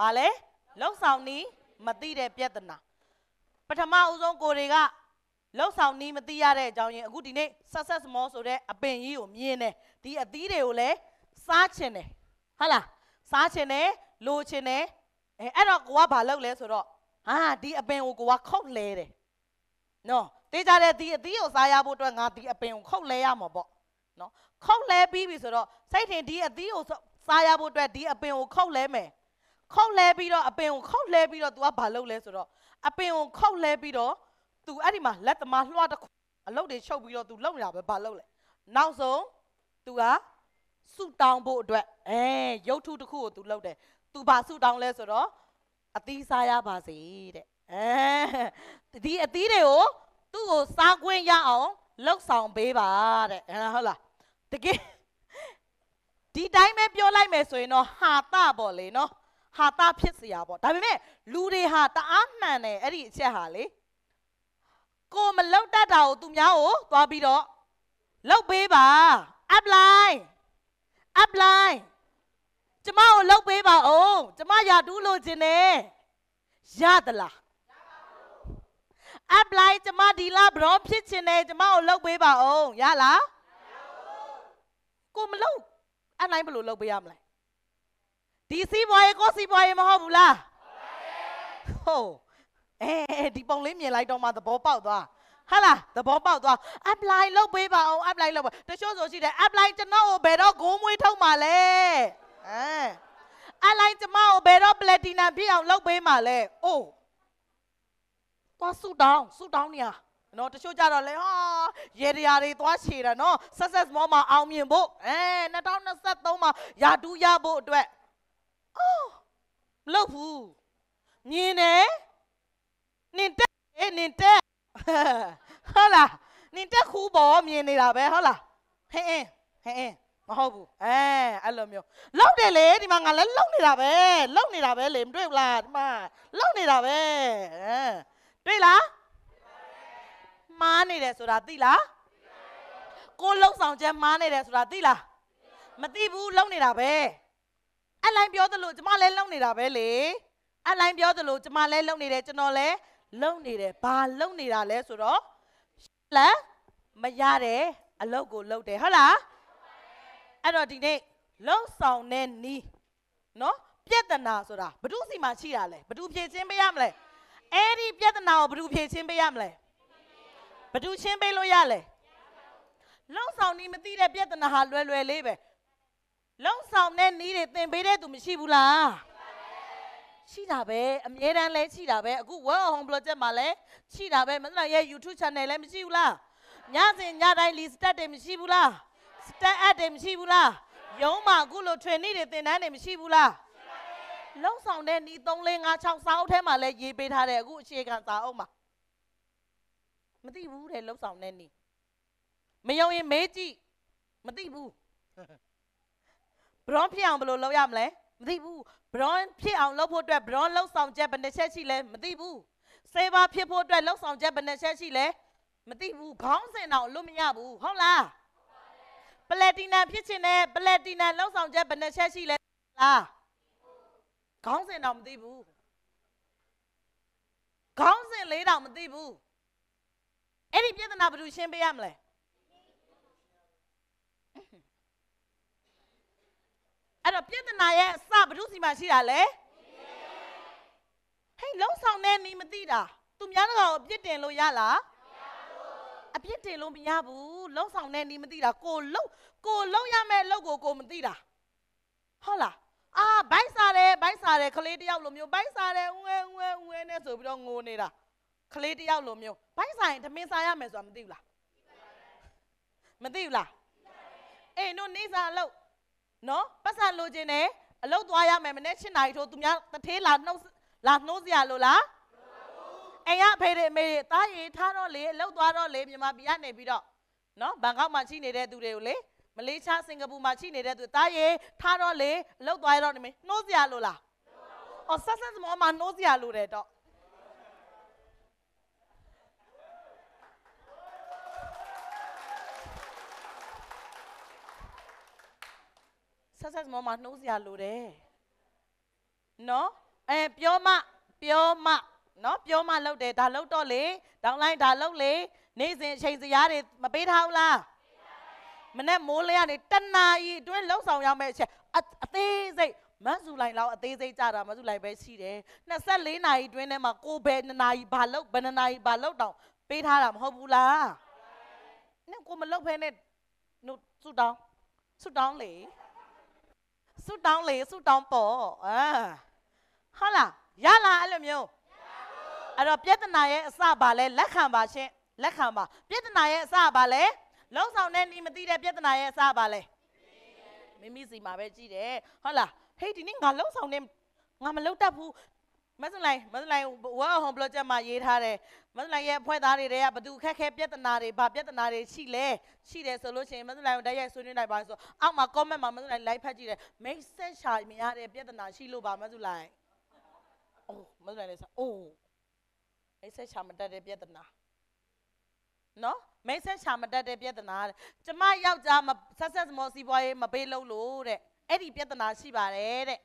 ဘာလဲလောက်ဆောင်နီးမသိတဲ့ပြဿနာပထမဦးဆုံးကိုတွေကလောက်ဆောင်နီးမသိရတဲ့အကြောင်းရင်းအခုဒီနေ့ဆက်ဆက်စမောဆိုတဲ့အပင်ကြီးကိုမြင်တယ်ဒီအသီးတွေကိုလည်းစားချင်တယ်ဟုတ်လားစားချင်တယ်လိုချင်တယ်အဲအဲ့တော့ကိုကဘာလုပ်လဲဆိုတော့ဟာဒီအပင်ကိုကိုကခုတ်လဲတယ်နော်တေးကြတဲ့ဒီအသီးကိုစားရဖို့အတွက်ငါဒီအပင်ကိုခုတ်လဲရမှာပေါ့နော်ခုတ်လဲပြီးပြီဆိုတော့စိတ်ထင်ဒီအသီးကိုစားရဖို့အတွက်ဒီအပင်ကိုခုတ်လဲမယ်ခုတ်လဲပြီးတော့အပင်ကိုခုတ်လဲပြီးတော့ तू ကဘာလုပ်လဲဆိုတော့အပင်ကိုခုတ်လဲပြီးတော့ तू အဲ့ဒီမှာလက်သမားလွှတ်တခုအလုပ်တွေချုပ်ပြီးတော့ तू လုပ်နေတာပဲဘာလုပ်လဲနောက်ဆုံး तू ကဆူတောင်းဖို့အတွက်အဲရုပ်ထုတစ်ခုကို तू လုပ်တယ် तू ဘာဆူတောင်းလဲဆိုတော့အသီးစားရပါစေတဲ့အဲဒီအသီးတွေကိုသူ့ကိုစားခွင့်ရအောင်လှုပ်ဆောင်ပေးပါတဲ့ဟုတ်လားတကယ်ဒီတိုင်းပဲပြောလိုက်မယ်ဆိုရင်တော့ဟာတာပေါ့လေနော်ဟာတာဖြစ်စရာပေါ့ဒါပေမဲ့လူတွေဟာတအားမှန်တယ်အဲ့ဒီအချက်ဟာလေကိုမလောက်တတ်တာကိုသူများကိုသွားပြီးတော့လောက်ပေးပါ apply apply ကျမကိုလောက်ပေးပါအောင်ကျမရာဒူးလိုချင်တယ်ရသလား apply ကျမဒီလာဘရောဖြစ်ချင်တယ်ကျမကိုလောက်ပေးပါအောင်ရလားကိုမလောက်အန်တိုင်းဘယ်လိုလောက်ပေးရမလဲဒီစီးပွားရေးကိုစီးပွားရေးမဟုတ်ဘူးလားဟုတ်အဲဒီပုံလေးမြင်လိုက်တော့မှသဘောပေါက်သွားဟာလားသဘောပေါက်သွား apply လုပ်ပေးပါအောင် apply လုပ်ပါတချို့ဆိုရှိတယ် apply ကျွန်တော်ကိုဘယ်တော့ဂိုးမွေးထုတ်မှာလဲအဲ apply ကျွန်မကိုဘယ်တော့ platinum ဖြစ်အောင်လုပ်ပေးမှာလဲအိုးသွားဆူတောင်းဆူတောင်းနေရနော်တချို့ကြတော့လေဟာရေတရာတွေသွားချေတာနော် success more မှာအောင်မြင်ဖို့အဲ2023မှာယာတူးရဖို့အတွက်အော်မလုပ်ဘူးမြင်တယ်နင်တက်နင်တက်ဟုတ်လားနင်တက်ခူးပေါ်မြင်နေတာပဲဟုတ်လားဟင်းအင်းဟင်းအင်းမဟုတ်ဘူးအဲအဲ့လိုမျိုးလောက်တယ်လေဒီမှာငါလည်းလောက်နေတာပဲလောက်နေတာပဲလေမတွေ့ဘူးလားဒီမှာလောက်နေတာပဲအဲတွေ့လားမားနေတယ်ဆိုတာသိလားကိုလှုပ်ဆောင်ချက်မားနေတယ်ဆိုတာသိလားမသိဘူးလောက်နေတာပဲအလိုင်းပြောသလိုကျမလည်းလုံနေတာပဲလေအလိုင်းပြောသလိုကျမလည်းလုံနေတယ်ကျွန်တော်လည်းလုံနေတယ်ဘာလုံနေတာလဲဆိုတော့လက်မရတဲ့အလုပ်ကိုလုပ်တယ်ဟုတ်လားအဲ့တော့ဒီနေ့လုံဆောင်တဲ့နီးနော်ပြဿနာဆိုတာဘ ᱹ စီမှာရှိတာလဲဘ ᱹ ဖြေချင်းပေးရမလဲအဲ့ဒီပြဿနာကိုဘ ᱹ ဖြေချင်းပေးရမလဲဘ ᱹ ချင်းပေးလို့ရလဲလုံဆောင်နီးမသိတဲ့ပြဿနာဟာလွယ်လွယ်လေးပဲလုံဆောင်တဲ့နီးတွေသင်ပေးတဲ့သူမရှိဘူးလားရှိတာပဲအမြဲတမ်းလဲရှိတာပဲအခု work home project မှာလဲရှိတာပဲမင်းတို့ရဲ့ YouTube channel လဲမရှိဘူးလားညစဉ်ညတိုင်း list stat တွေမရှိဘူးလား stat app တွေမရှိဘူးလားရုံးမှာအခုလို training တွေသင်တန်းတွေမရှိဘူးလားလုံဆောင်တဲ့ဤ3 4 5 6စာအုပ်ထဲမှာလည်းရေးပေးထားတယ်အခုအခြေခံစာအုပ်မှာမသိဘူးတဲ့လုံဆောင်တဲ့ဤမယုံရင်မေးကြည့်မသိဘူး bronze ဖြစ်အောင်ဘယ်လိုလုပ်ရမလဲမသိဘူး bronze ဖြစ်အောင်လုပ်ဖို့အတွက် bronze လှုပ်ဆောင်ချက်ဘယ်နှချက်ရှိလဲမသိဘူး saver ဖြစ်ဖို့အတွက်လှုပ်ဆောင်ချက်ဘယ်နှချက်ရှိလဲမသိဘူးခေါင်းစဉ်တော့လွတ်မရဘူးဟုတ်လားပလက်တီနမ်ဖြစ်ချင်တယ်ပလက်တီနမ်လှုပ်ဆောင်ချက်ဘယ်နှချက်ရှိလဲလားခေါင်းစဉ်တော့မသိဘူးခေါင်းစဉ်လေးတော့မသိဘူးအဲ့ဒီပြဿနာဘယ်သူရှင်းပေးရမလဲအဲ့တော့ပြဿနာရဲ့အစဘုသူစီမှာရှိတာလေဟေးလုံးဆောင်နေနီးမသိတာသူများတကာကိုအပြစ်တင်လို့ရလားအပြစ်တင်လို့မရဘူးလုံးဆောင်နေနီးမသိတာ ကိုလုံးကိုလုံးရမယ့်လုပ်ကိုကိုမသိတာဟုတ်လားအာဘိုက်စားတယ်ဘိုက်စားတယ်ခလေးတယောက်လိုမျိုးဘိုက်စားတယ်ဦးဝဲဦးဝဲဦးဝဲနဲ့ဆိုပြီးတော့ငိုနေတာခလေးတယောက်လိုမျိုးဘိုက်စားရင်ဓမင်းစားရမယ်ဆိုတာမသိဘူးလားမသိဘူးလားအေးနို့နေစားလို့နော်ပတ်စံလိုချင်တယ်အလုပ်သွားရမယ်မနေ့7နာရီထိုးသူများတထေးလာနှုတ်လာနှိုးစရာလို့လားအိမ်ရအဖေတွေအမေတွေတားရီထားတော့လေအလုပ်သွားတော့လေမြန်မာပြည်ကနေပြီးတော့နော်ဘန်ကောက်မှာရှိနေတဲ့သူတွေကိုလေမလေးရှားစင်ကာပူမှာရှိနေတဲ့သူတားရီထားတော့လေအလုပ်သွားရတော့နေမနှိုးစရာလို့လားအော်ဆက်ဆက်သမောမှာနှိုးစရာလို့တယ်တော့ဆက်ဆက်မောမှာနှိုးစရာလိုတယ်နော်အဲပြောမပြောမနော်ပြောမလုပ်တယ်ဒါလုပ်တော့လေတောင်းလိုက်ဒါလုပ်လေနေ့စဉ်အချိန်စရာတွေမပေးထားဘူးလားမနဲ့မိုးလင်းကနေတနာရီအတွင်းလှုပ်ဆောင်ရမယ့်အချက်အသေးစိတ်မဆူလိုက်လောက်အသေးစိတ်ကြတာမဆူလိုက်ပဲရှိတယ်24နာရီအတွင်းထဲမှာကိုဘယ်နာရီဘာလုပ်ဘယ်နာရီဘာလုပ်တောင်ပေးထားတာမဟုတ်ဘူးလားနဲ့ကိုမလုပ်ဖဲနဲ့ဆူတောင်းဆူတောင်းလေဆုတောင်းလေဆုတောင်းပေါ့အာဟုတ်လားရလားအဲ့လိုမျိုးအဲ့တော့ပြဿနာရဲ့အစပါလဲလက်ခံပါရှင်လက်ခံပါပြဿနာရဲ့အစပါလဲလုံဆောင်တဲ့ဤမသိတဲ့ပြဿနာရဲ့အစပါလဲမိမိစီမှာပဲကြည့်တယ်ဟုတ်လားဟေးဒီနေ့ငါလုံဆောင်နေငါမလုံတတ်ဘူးမဆလိုက်မဆလိုက်ဝါဟွန်ဘလော့ချက်မှာရေးထားတယ်မဆလိုက်ရဲ့ဖွဲ့သားတွေတွေကဘသူခက်ခဲပြဿနာတွေဘာပြဿနာတွေရှိလဲရှိတယ်ဆိုလို့ရှိရင်မဆလိုက်ကိုတိုက်ရိုက်ဆွေးနွေးနိုင်ပါဆိုအောက်မှာ comment မှာမဆလိုက် live ဖတ်ကြည့်တယ် make sense ရှာမြင်ရတဲ့ပြဿနာရှိလို့ပါမဆလိုက်အိုးမဆလိုက်လဲဆိုအိုး make sense ရှာမတတ်တဲ့ပြဿနာနော်မိတ်ဆက်ချာမတတ်တဲ့ပြဿနာတဲ့ကျမယောက်ျားမဆက်ဆက်မောစီးပွားရေးမပေးလို့လို့တဲ့အဲ့ဒီပြဿနာရှိပါတယ်တဲ့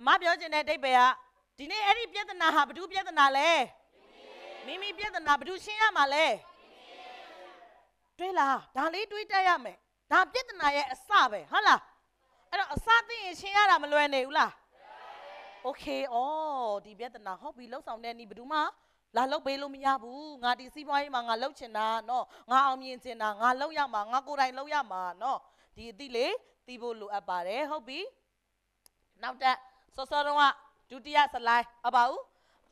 အမပြောချင်တဲ့အတိတ်ပဲကဒီနေ့အဲ့ဒီပြဿနာဟာဘ누구ပြဿနာလဲမိမိပြဿနာဘ누구ရှင်းရမှာလဲတွေးလားဒါလေးတွေးတတ်ရမယ်ဒါပြဿနာရဲ့အစပဲဟုတ်လားအဲ့တော့အစသိရင်ရှင်းရတာမလွယ်နေဘူးလားโอเคဩဒီပြဿနာဟုတ်ပြီလောက်ဆောင်တဲ့နီဘယ်သူမှလာလောက်ပေးလို့မရဘူးငါဒီစီးပွားရေးမှာငါလောက်ချင်တာเนาะငါအောင်မြင်ချင်တာငါလောက်ရမှာငါကိုယ်တိုင်လောက်ရမှာเนาะဒီအသည့်လေးတီးဖို့လိုအပ်ပါတယ်ဟုတ်ပြီနောက်တက်စောစောတုန်းကဒုတိယစလိုက်အပါဦး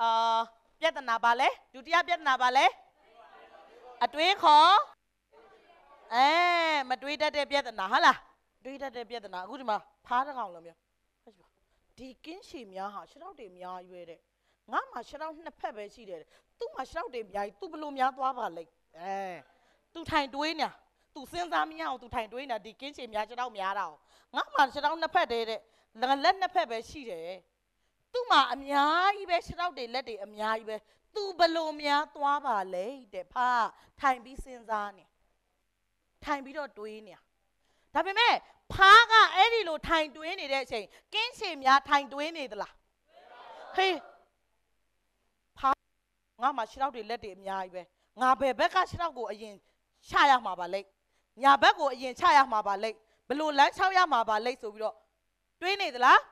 အာပြဿနာပါလဲဒုတိယပြဿနာပါလဲအတွေးခေါ်အဲမတွေးတတ်တဲ့ပြဿနာဟုတ်လားတွေးတတ်တဲ့ပြဿနာအခုဒီမှာဖားတကောင်လိုမျိုးဟုတ်ပြီဒီကင်းရှည်များဟာခြေထောက်တွေများရွဲတဲ့ငါမှာခြေထောက်နှစ်ဖက်ပဲရှိတယ်သူ့မှာခြေထောက်တွေများကြီးသူ့ဘလို့များသွားပါလိမ့်အဲသူထိုင်တွေးနေသူစဉ်းစားမရအောင်သူထိုင်တွေးနေဒီကင်းရှည်များခြေထောက်များတာငါမှာခြေထောက်နှစ်ဖက်တည်းတဲ့လက်နှစ်ဖက်ပဲရှိတယ်သူ့မှာအများကြီးပဲခြေထောက်တွေလက်တွေအများကြီးပဲသူဘလို့များသွားပါလဲတဲ့ဖာထိုင်ပြီးစဉ်းစားနေထိုင်ပြီးတော့တွေးနေဒါပေမဲ့ဖားကအဲ့ဒီလိုထိုင်တွင်းနေတဲ့အချိန်ကင်းချေများထိုင်တွင်းနေသလားဟေးဖားငါမှာခြေထောက်တွေလက်တွေအများကြီးပဲငါဘယ်ဘက်ကခြေထောက်ကိုအရင်ချရမှာပါလိမ့်ညာဘက်ကိုအရင်ချရမှာပါလိမ့်ဘလို့လမ်းချောက်ရမှာပါလိမ့်ဆိုပြီးတော့တွေးနေသလား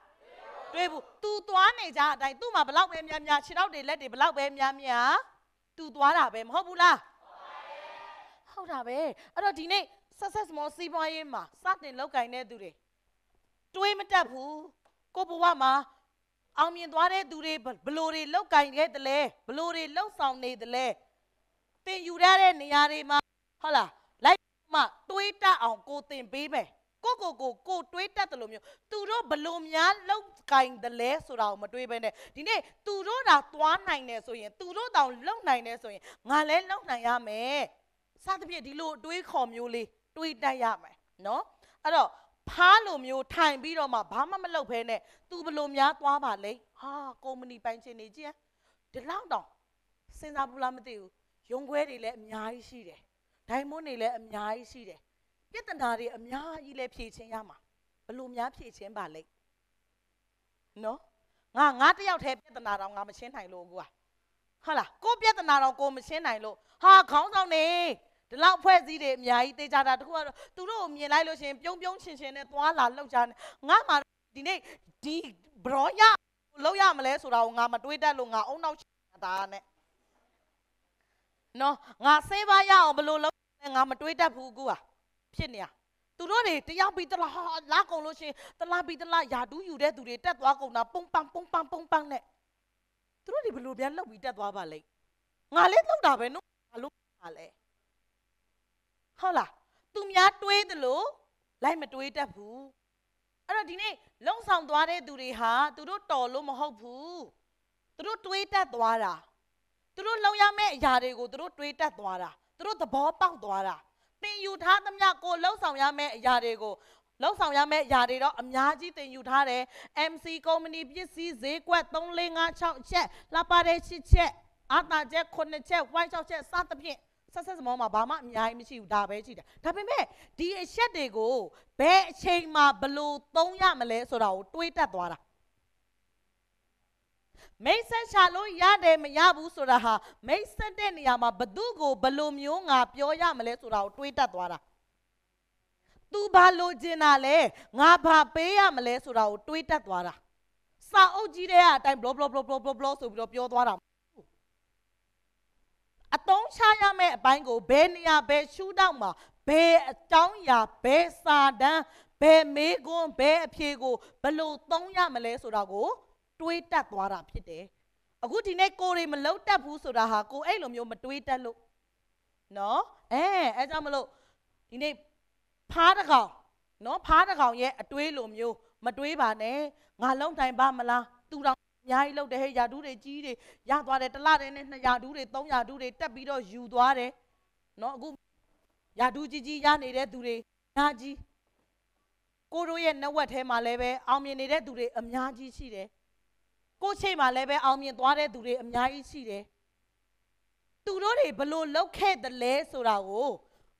တွေးဘူး तू သွားနေကြအတိုင်း तू မှာဘလောက်ပဲများများခြေထောက်တွေလက်တွေဘလောက်ပဲများများ तू သွားတာပဲမဟုတ်ဘူးလားဟုတ်တာပဲအဲ့တော့ဒီနေ့ success small စီးပွားရေးမှာစတင်လောက်ကင်တဲ့သူတွေတွေးမတတ်ဘူးကိုဘဝမှာအောင်မြင်သွားတဲ့သူတွေဘလို့တွေလောက်ကင်ခဲ့တလဲဘလို့တွေလောက်ဆောင်နေတလဲတင်ယူရတဲ့နေရာတွေမှာဟုတ်လားလိုက်မှတွေးတတ်အောင်ကိုတင်ပေးမယ်ကိုကိုကိုကိုတွေးတတ်တယ်လို့မျိုးသူတို့ဘလို့များလောက်ကင်တယ်လဲဆိုတာကိုမတွေးဘဲနဲ့ဒီနေ့သူတို့သာသွားနိုင်တယ်ဆိုရင်သူတို့တောင်လောက်နိုင်တယ်ဆိုရင်ငါလည်းလောက်နိုင်ရမယ်စသဖြင့်ဒီလိုအတွေးခေါ်မျိုးလေးတွေးတတ်ရမယ်နော်အဲ့တော့ဖားလိုမျိုးထိုင်ပြီးတော့မှဘာမှမလုပ်ဘဲနဲ့သူဘလို့များသွားပါလဲဟာကုမ္ပဏီပိုင်ရှင်နေကြည့်ဒီလောက်တော့စဉ်းစားဘူးလားမသိဘူးရုံခွဲတွေလည်းအများကြီးရှိတယ်ဒိုင်မွန်းတွေလည်းအများကြီးရှိတယ်ပြဿနာတွေအများကြီးလဲဖြေရှင်းရမှာဘလို့များဖြေရှင်းပါလိမ့်နော်ငါငါတယောက်တည်းပြဿနာတော့ငါမရှင်းနိုင်လို့ကွာဟုတ်လားကိုပြဿနာတော့ကိုမရှင်းနိုင်လို့ဟာခေါင်းဆောင်နေဒီလောက်ဖွဲ့စည်းတွေအများကြီးတေးကြတာတခုကတော့သူတို့ကိုမြင်လိုက်လို့ရှင်ပြုံးပြုံးရှင်ရှင်နဲ့သွားလာလှုပ်ကြတယ်ငါမှဒီနေ့ဒီဘရောရလောက်ရမလဲဆိုတာကိုငါမတွေးတတ်လို့ငါအုံနောက်ချတာနဲ့နော်ငါဆေးပါရအောင်ဘယ်လိုလုပ်လဲငါမတွေးတတ်ဘူးကွာဖြစ်နေတာသူတို့တွေတယောက်ပြီးတလားလာကုန်လို့ရှင်တလားပြီးတလားယာတူးယူတဲ့သူတွေတက်သွားကုန်တာပုံပန်းပုံပန်းပုံပန်းနဲ့သူတို့တွေဘလို့ပြန်လှုပ်ပြီးတက်သွားပါလိမ့်ငါလည်းလှုပ်တာပဲနော်ဘာလို့ပါလဲဟုတ်လားသူများတွေးတယ်လို့လိုက်မတွေးတတ်ဘူးအဲ့တော့ဒီနေ့လုံဆောင်သွားတဲ့သူတွေဟာသူတို့တော်လို့မဟုတ်ဘူးသူတို့တွေးတတ်သွားတာသူတို့လုံရမယ့်အရာတွေကိုသူတို့တွေးတတ်သွားတာသူတို့သဘောပေါက်သွားတာသင်ယူထားသမျှကိုလှုပ်ဆောင်ရမယ့်အရာတွေကိုလောက်ဆောင်ရမယ့်ຢာတွေတော့အများကြီးတင်ယူထားတယ် MC ကုမ္ပဏီပစ္စည်းဈေးကွက်3556ချက်လပါတဲ့7ချက်အာတာချက်9ချက်ဝိုင်း6ချက်စသဖြင့်ဆက်ဆက်စမောမှာဘာမှအများကြီးမရှိဘူးဒါပဲရှိတယ်ဒါပေမဲ့ဒီအချက်တွေကိုဘယ်အချိန်မှာဘလို့သုံးရမလဲဆိုတာကိုတွေးတက်သွားတာမိတ်ဆက်ချလို့ရတယ်မရဘူးဆိုတာဟာမိတ်ဆက်တဲ့နေရာမှာဘသူ့ကိုဘလိုမျိုးငါပြောရမလဲဆိုတာကိုတွေးတတ်သွားတာသူဘာလိုချင်တာလဲငါဘာပေးရမလဲဆိုတာကိုတွေးတတ်သွားတာစာအုပ်ကြီးတွေကအတိုင်း blog blog blog blog blog blog ဆိုပြီးတော့ပြောသွားတာအတုံးချရမယ့်အပိုင်းကိုဘယ်နေရာဘယ်ရှူတောက်မှာဘယ်အကြောင်းအရာဘယ်စာတန်းဘယ်မေးခွန်းဘယ်အဖြေကိုဘလို့သုံးရမလဲဆိုတာကိုတွေးတက်သွားတာဖြစ်တယ်အခုဒီနေ့ကိုတွေမလုံတက်ဘူးဆိုတာဟာကိုအဲ့လိုမျိုး မတွေးတက်လို့နော်အဲအဲကြောင့်မလို့ဒီနေ့ဖားတကောင်နော်ဖားတကောင်ရဲ့အတွေးလိုမျိုးမတွေးပါနဲ့ငါလုံးတိုင်းပါမလားသူတော်အများကြီးလောက်တယ်ဟဲ့ယာဒူးတွေကြီးတွေရသွားတယ်တလတဲ့နဲ့200ယာဒူးတွေ300ဒူးတွေတက်ပြီးတော့ယူသွားတယ်နော်အခုယာဒူးကြီးကြီးရနေတဲ့သူတွေအများကြီးကိုတို့ရဲ့နှုတ်ဝက်ထဲမှာလည်းပဲအောင်မြင်နေတဲ့သူတွေအများကြီးရှိတယ်ကိုချိန်မှာလည်းပဲအောင်မြင်သွားတဲ့သူတွေအများကြီးရှိတယ်။သူတို့တွေဘလို့လောက်ခဲ့တယ်လဲဆိုတာကို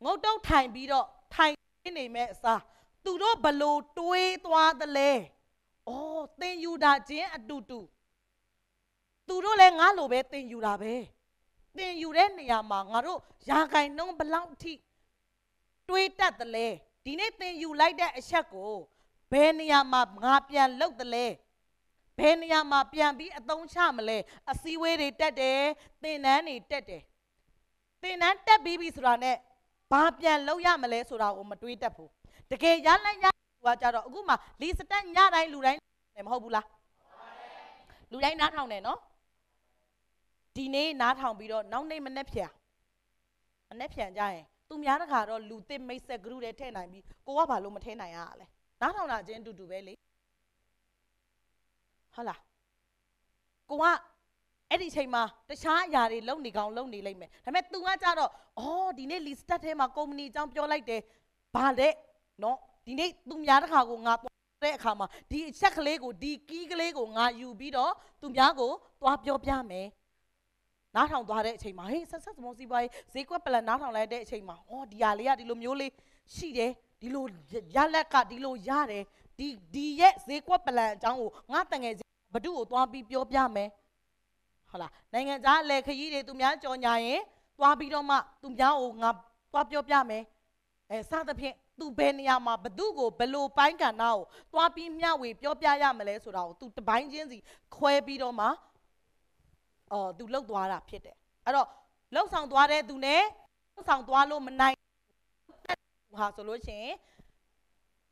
ငုတ်တုတ်ထိုင်ပြီးတော့ထိုင်နေမဲ့အစားသူတို့ဘလို့တွေးသွားတယ်လဲ။အော်သင်ယူတာချင်းအတူတူသူတို့လည်းငါလိုပဲသင်ယူတာပဲ။သင်ယူတဲ့နေရာမှာငါတို့ရာဂိုင်နှုံးဘလောက်ထိတွေးတတ်တယ်လဲ။ဒီနေ့သင်ယူလိုက်တဲ့အချက်ကိုဘယ်နေရာမှာငါပြန်လောက်တယ်လဲ။ဘယ်နေရာမှာပြန်ပြီးအသုံးချမလဲအစည်းအဝေးတွေတက်တယ်သင်တန်းတွေတက်တယ်သင်တန်းတက်ပြီးပြီဆိုတာနဲ့ဘာပြန်လုပ်ရမလဲဆိုတာကိုမတွေးတတ်ဘူးတကယ်ရလိုက်ရကကြတော့အခုမှလီစတက်ညတိုင်းလူတိုင်းမဟုတ်ဘူးလားလူတိုင်းနားထောင်တယ်နော်ဒီနေ့နားထောင်ပြီးတော့နောက်နေ့မနေ့ဖြန်မနေ့ဖြန်ကြရင်သူများတခါတော့လူသစ်မိတ်ဆက် group တွေထည့်နိုင်ပြီးကိုကဘာလို့မထည့်နိုင်ရလဲနားထောင်တာချင်းအတူတူပဲလေဟုတ်လားကိုကအဲ့ဒီအချိန်မှာတခြားအရာတွေလုံနေကောင်းလုံနေလိမ့်မယ်ဒါပေမဲ့ तू ကကြတော့အော်ဒီနေ့ list တက်ထဲမှာကုမ္ပဏီအကြောင်းပြောလိုက်တယ်ဗာတဲ့နော်ဒီနေ့ तू များတစ်ခါကိုငါတဲ့အခါမှာဒီအချက်ကလေးကိုဒီကီးကလေးကိုငါယူပြီးတော့သူများကိုသွားပြောပြမယ်နားထောင်သွားတဲ့အချိန်မှာဟေးဆက်ဆက်သမောစီပွားရေးဈေးကွက်ပလန်နားထောင်လိုက်တဲ့အချိန်မှာအော်ဒီဟာလေးကဒီလိုမျိုးလေးရှိတယ်ဒီလိုရလက်ကဒီလိုရတယ်ဒီဒီရဲ့ဈေးကွက်ပလန်အကြောင်းကိုငါတငယ်ဘဒုကိုသွားပြီးပြောပြမယ်ဟုတ်လားနိုင်ငံသားလေခရီးတွေသူများကြော်ညာရင်သွားပြီးတော့မှသူများကိုငါသွားပြောပြမယ်အဲစသဖြင့်သူဘယ်နေရာမှာဘသူ့ကိုဘလို့ပိုင်းကဏ္ဍကိုသွားပြီးမျှဝေပြောပြရမလဲဆိုတာကိုသူတပိုင်းချင်းစီခွဲပြီးတော့မှအော်သူလှုပ်သွားတာဖြစ်တယ်အဲ့တော့လှုပ်ဆောင်သွားတဲ့သူ ਨੇ လှုပ်ဆောင်သွားလို့မနိုင်ဟာဆိုလို့ရှင်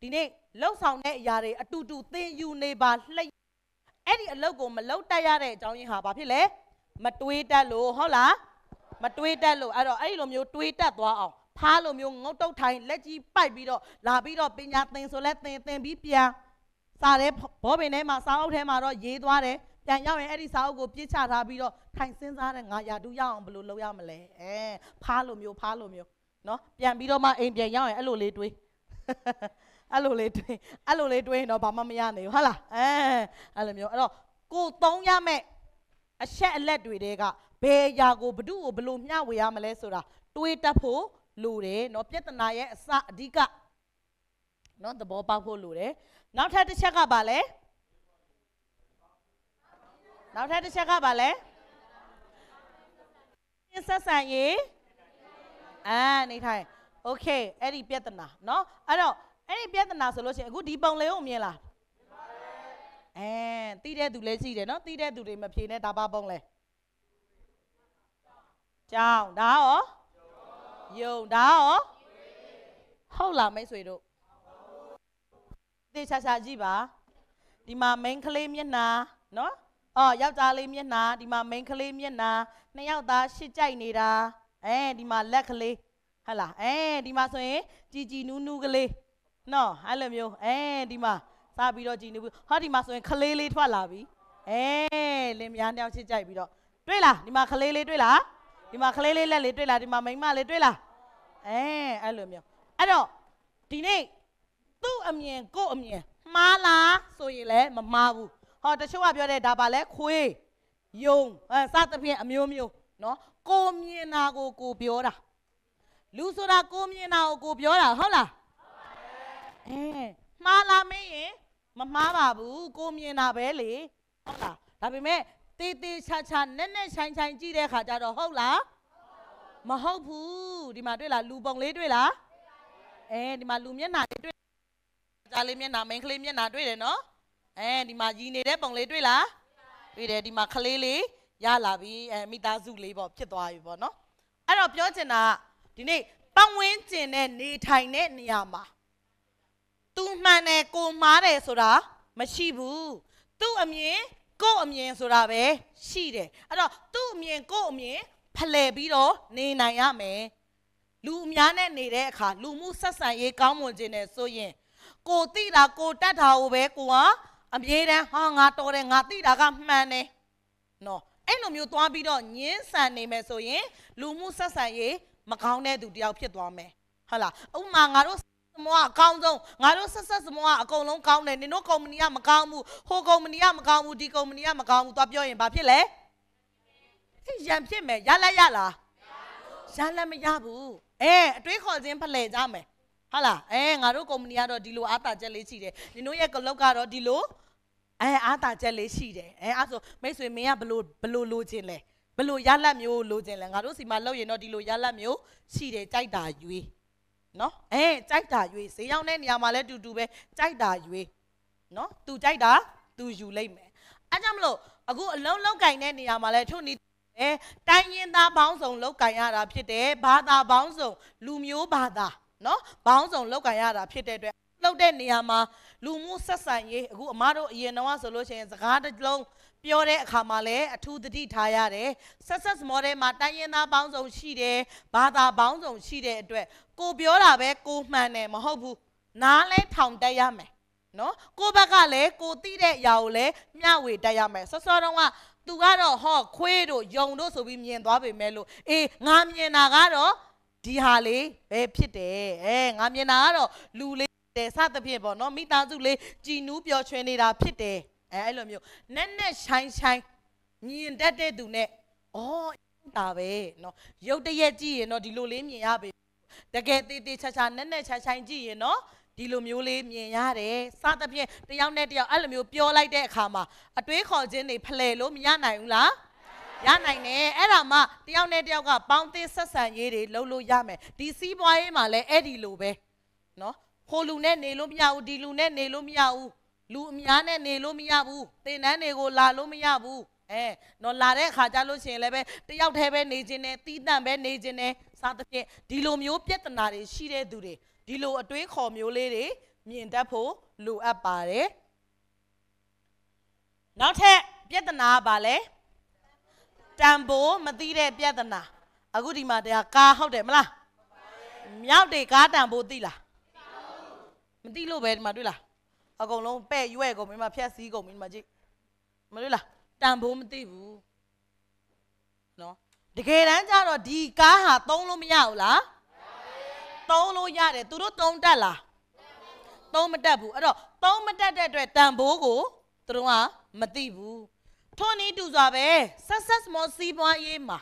ဒီနေ့လှုပ်ဆောင်တဲ့အရာတွေအတူတူသင်ယူနေပါလှိတ်အဲ့ဒီအလုပ်ကိုမလုပ်တတ်ရတဲ့အကြောင်းရင်းဟာဘာဖြစ်လဲမတွေးတတ်လို့ဟုတ်လားမတွေးတတ်လို့အဲ့တော့အဲ့ဒီလိုမျိုးတွေးတတ်သွားအောင်ဖားလိုမျိုးငုတ်တုတ်ထိုင်လက်ကြီးပိုက်ပြီးတော့လာပြီးတော့ပညာသင်ဆိုလဲသင်သင်ပြီးပြန်စားတဲ့ဘောပင်ထဲမှာစာအုပ်ထဲမှာတော့ရေးသွားတယ်ပြန်ရောက်ရင်အဲ့ဒီစာအုပ်ကိုပြစ်ချထားပြီးတော့ထိုင်စဉ်းစားတဲ့ငါရာဒူးရအောင်ဘယ်လိုလုပ်ရမလဲအဲဖားလိုမျိုးဖားလိုမျိုးနော်ပြန်ပြီးတော့မှအိမ်ပြန်ရောက်ရင်အဲ့လိုလေးတွေးအဲ့လိုလေးတွင်းအဲ့လိုလေးတွင်းရင်တော့ဘာမှမရနိုင်ဘူးဟုတ်လားအဲအဲ့လိုမျိုးအဲ့တော့ကိုသုံးရမယ့်အချက်အလက်တွေတဲကဘယ်အရာကိုဘဒုကိုဘလို့မျှဝေရမလဲဆိုတာတွေးတတ်ဖို့လိုတယ်เนาะပြဿနာရဲ့အစအဓိကเนาะသဘောပေါက်ဖို့လိုတယ်နောက်ထပ်တစ်ချက်ကဘာလဲနောက်ထပ်တစ်ချက်ကဘာလဲဆက်ဆံရေးအာနေထိုင်โอเคအဲ့ဒီပြဿနာเนาะအဲ့တော့အဲ့ဒီပြဿနာဆိုလို့ရှိရင်အခုဒီပုံလေးကိုမြင်လားအဲတီးတဲ့သူလည်းရှိတယ်နော်တီးတဲ့သူတွေမဖြေနဲ့ဒါပါပုံလဲကြောင်းဒါရောယုံဒါရောဟုတ်လားမိတ်ဆွေတို့သေချာချာကြည့်ပါဒီမှာ main ကလေးမျက်နှာနော်အော်ယောက်ျားလေးမျက်နှာဒီမှာ main ကလေးမျက်နှာနှစ်ယောက်သားရှစ်ကြိုက်နေတာအဲဒီမှာလက်ကလေးဟဟလားအဲဒီမှာဆိုရင်ជីជីနူးနူးကလေးနော်အဲ့လိုမျိုးအဲဒီမှာစပြီးတော့ကြည်နေဘူးဟာဒီမှာဆိုရင် ခလေးလေးထွက်လာပြီအဲလင်မယားနှစ်ယောက်ချစ်ကြိုက်ပြီးတော့တွေ့လားဒီမှာခလေးလေးတွေ့လားဒီမှာခလေးလေးလက်လေးတွေ့လားဒီမှာမိန်းမလေးတွေ့လားအဲအဲ့လိုမျိုးအဲ့တော့ဒီနေ့သူ့အမြင်ကို့အမြင်မှားလားဆိုရင်လည်းမမှားဘူးဟောတချို့ကပြောတယ်ဒါပါလဲခွေးယုံအဲစသဖြင့်အမျိုးမျိုးနော်ကိုမြင်တာကိုကိုပြောတာလူဆိုတာကိုမြင်တာကိုကိုပြောတာဟုတ်လားအဲမှားလားမင်းရင်မမှားပါဘူးကိုမြင်တာပဲလေဟုတ်လားဒါပေမဲ့တေးသေးချာချာနဲ့နဲ့ဆိုင်ဆိုင်ကြည့်တဲ့ခါကျတော့ဟုတ်လားမဟုတ်ဘူးဒီမှာတွေ့လားလူပုံလေးတွေ့လားအဲဒီမှာလူမျက်နှာလေးတွေ့ကြားလေးမျက်နှာမိန်းကလေးမျက်နှာတွေ့တယ်နော်အဲဒီမှာရည်နေတဲ့ပုံလေးတွေ့လားတွေ့တယ်ဒီမှာကလေးလေးရလာပြီအဲမိသားစုလေးပေါ့ဖြစ်သွားပြီပေါ့နော်အဲ့တော့ပြောချင်တာကဒီနေ့ပတ်ဝန်းကျင်နဲ့နေထိုင်တဲ့နေရာမှာသူမှန်တယ်ကိုမားတယ်ဆိုတာမရှိဘူးသူ့အမြင်ကို့အမြင်ဆိုတာပဲရှိတယ်အဲ့တော့သူ့အမြင်ကို့အမြင်ဖလှယ်ပြီးတော့နေနိုင်ရမယ်လူအများနဲ့နေတဲ့အခါလူမှုဆက်ဆံရေးကောင်းမွန်ခြင်းနဲ့ဆိုရင်ကိုတိတာကိုတတ်တာကိုပဲကိုကအမြဲတမ်းဟာငါတော်တယ်ငါတိတာကမှန်တယ်နော်အဲ့လိုမျိုးသွားပြီးတော့ညင်းဆန်နေမယ်ဆိုရင်လူမှုဆက်ဆံရေးမကောင်းတဲ့သူတယောက်ဖြစ်သွားမယ်ဟုတ်လားဥမာငါတို့စမောကအကောင်းဆုံးငါတို့ဆက်ဆက်စမောကအကုန်လုံးကောင်းတယ်နင်တို့ကုမ္ပဏီကမကောင်းဘူးဟိုကုမ္ပဏီကမကောင်းဘူးဒီကုမ္ပဏီကမကောင်းဘူးသွားပြောရင်ဘာဖြစ်လဲရန်ဖြစ်မယ်ရလက်ရလားရလက်မရဘူးအဲအတွေးခေါ်ခြင်းဖလှယ်ကြမယ်ဟုတ်လားအဲငါတို့ကုမ္ပဏီကတော့ဒီလိုအားတာချက်လေးရှိတယ်နင်တို့ရဲ့ကလုတ်ကတော့ဒီလိုအဲအားတာချက်လေးရှိတယ်အဲအဲ့ဆိုမိတ်ဆွေမင်းကဘလို့ဘလို့လိုချင်လဲဘလို့ရလက်မျိုးလိုချင်လဲငါတို့စီမှာလောက်ရင်တော့ဒီလိုရလက်မျိုးရှိတယ်ကြိုက်တာရွေးနော်အဲကြိုက်တာရွေးဈေးရောက်တဲ့နေရာမှာလည်းတူတူပဲကြိုက်တာရွေးနော်သူကြိုက်တာသူယူလိုက်မယ်အဲကြောင့်မလို့အခုအလုံးလောက်ကင်တဲ့နေရာမှာလည်းထို့နည်းအဲတိုင်းရင်းသားပေါင်းစုံလောက်ကင်ရတာဖြစ်တယ်ဘာသာပေါင်းစုံလူမျိုးဘာသာနော်ပေါင်းစုံလောက်ကင်ရတာဖြစ်တဲ့အတွက်လှုပ်တဲ့နေရာမှာလူမှုဆက်ဆံရေးအခုအမတို့အရင်တော့ဆိုလို့ရှိရင်စကားတစ်လုံးပြောတဲ့အခါမှာလည်းအထူးသတိထားရတယ်ဆက်ဆက် model မှာတိုင်းရင်းသားပေါင်းစုံရှိတယ်ဘာသာပေါင်းစုံရှိတဲ့အတွက် ကိုပြောတာပဲကိုမှန်တယ်မဟုတ်ဘူးနားလဲထောင်တက်ရမယ်နော်ကိုဘက်ကလည်းကိုတိတဲ့အရာကိုလည်းမျှဝေတက်ရမယ်ဆော့ဆော့တော့ကသူကတော့ဟောခွေးတို့ယုံတို့ဆိုပြီးမြင်သွားပေမဲ့လို့အေးငါမြင်တာကတော့ဒီဟာလေးပဲဖြစ်တယ်အဲငါမြင်တာကတော့လူလေးတယ်စသဖြင့်ပေါ့နော်မိသားစုလေးကြည်နူးပျော်ရွှင်နေတာဖြစ်တယ်အဲအဲ့လိုမျိုးနက်နက်ဆိုင်ဆိုင်ညင်တတ်တဲ့သူနဲ့ဩတာပဲเนาะရုပ်တရက်ကြည့်ရင်တော့ဒီလိုလေးမြင်ရပေတကယ်တေးသေးချာချာနက်နက်ဆိုင်ဆိုင်ကြည့်ရင်တော့ဒီလိုမျိုးလေးမြင်ရတယ်စသဖြင့်တယောက်နဲ့တယောက်အဲ့လိုမျိုးပြောလိုက်တဲ့အခါမှာအတွေးခေါ်ခြင်းတွေဖလှယ်လို့မရနိုင်ဘူးလားရနိုင်တယ်အဲ့ဒါမှတယောက်နဲ့တယောက်ကပေါင်းသင်းဆက်ဆံရေးတွေလုပ်လို့ရမယ်ဒီစီးပွားရေးမှာလည်းအဲ့ဒီလိုပဲเนาะခိုလူနဲ့နေလို့မရဘူးဒီလူနဲ့နေလို့မရဘူးလူအများနဲ့နေလို့မရဘူးတင်တန်းတွေကိုလာလို့မရဘူးအဲတော့လာတဲ့အခါကျလို့ရှိရင်လည်းပဲတယောက်တည်းပဲနေခြင်းနဲ့တီးတန့်ပဲနေခြင်းနဲ့စသဖြင့်ဒီလိုမျိုး ပြဿနာတွေရှိတဲ့သူတွေဒီလိုအတွေးခေါ်မျိုးလေးတွေမြင်တတ်ဖို့လိုအပ်ပါတယ်နောက်ထပ်ပြဿနာကဘာလဲတန်ဖိုးမသိတဲ့ပြဿနာအခုဒီမှာတရားကားဟုတ်တယ်မလားမြောက်တွေကားတန်ဖိုးသိလားမသိလို့ပဲဒီမှာတွေ့လားအကုန်လုံးပဲ့ရွက်ကုန်ပြီးမှဖျက်ဆီးကုန်ပြီးမှကြည့်မလို့လားတန်ဖိုးမသိဘူးနော်တကယ်တမ်းကျတော့ဒီကားဟာသုံးလို့မရဘူးလားသုံးလို့ရတယ်သူတို့သုံးတက်လားသုံးမတက်ဘူးအဲ့တော့သုံးမတက်တဲ့အတွက်တန်ဖိုးကိုသူတို့ကမသိဘူးထို့နည်းတူစွာပဲ success မောစီးပွားရေးမှာ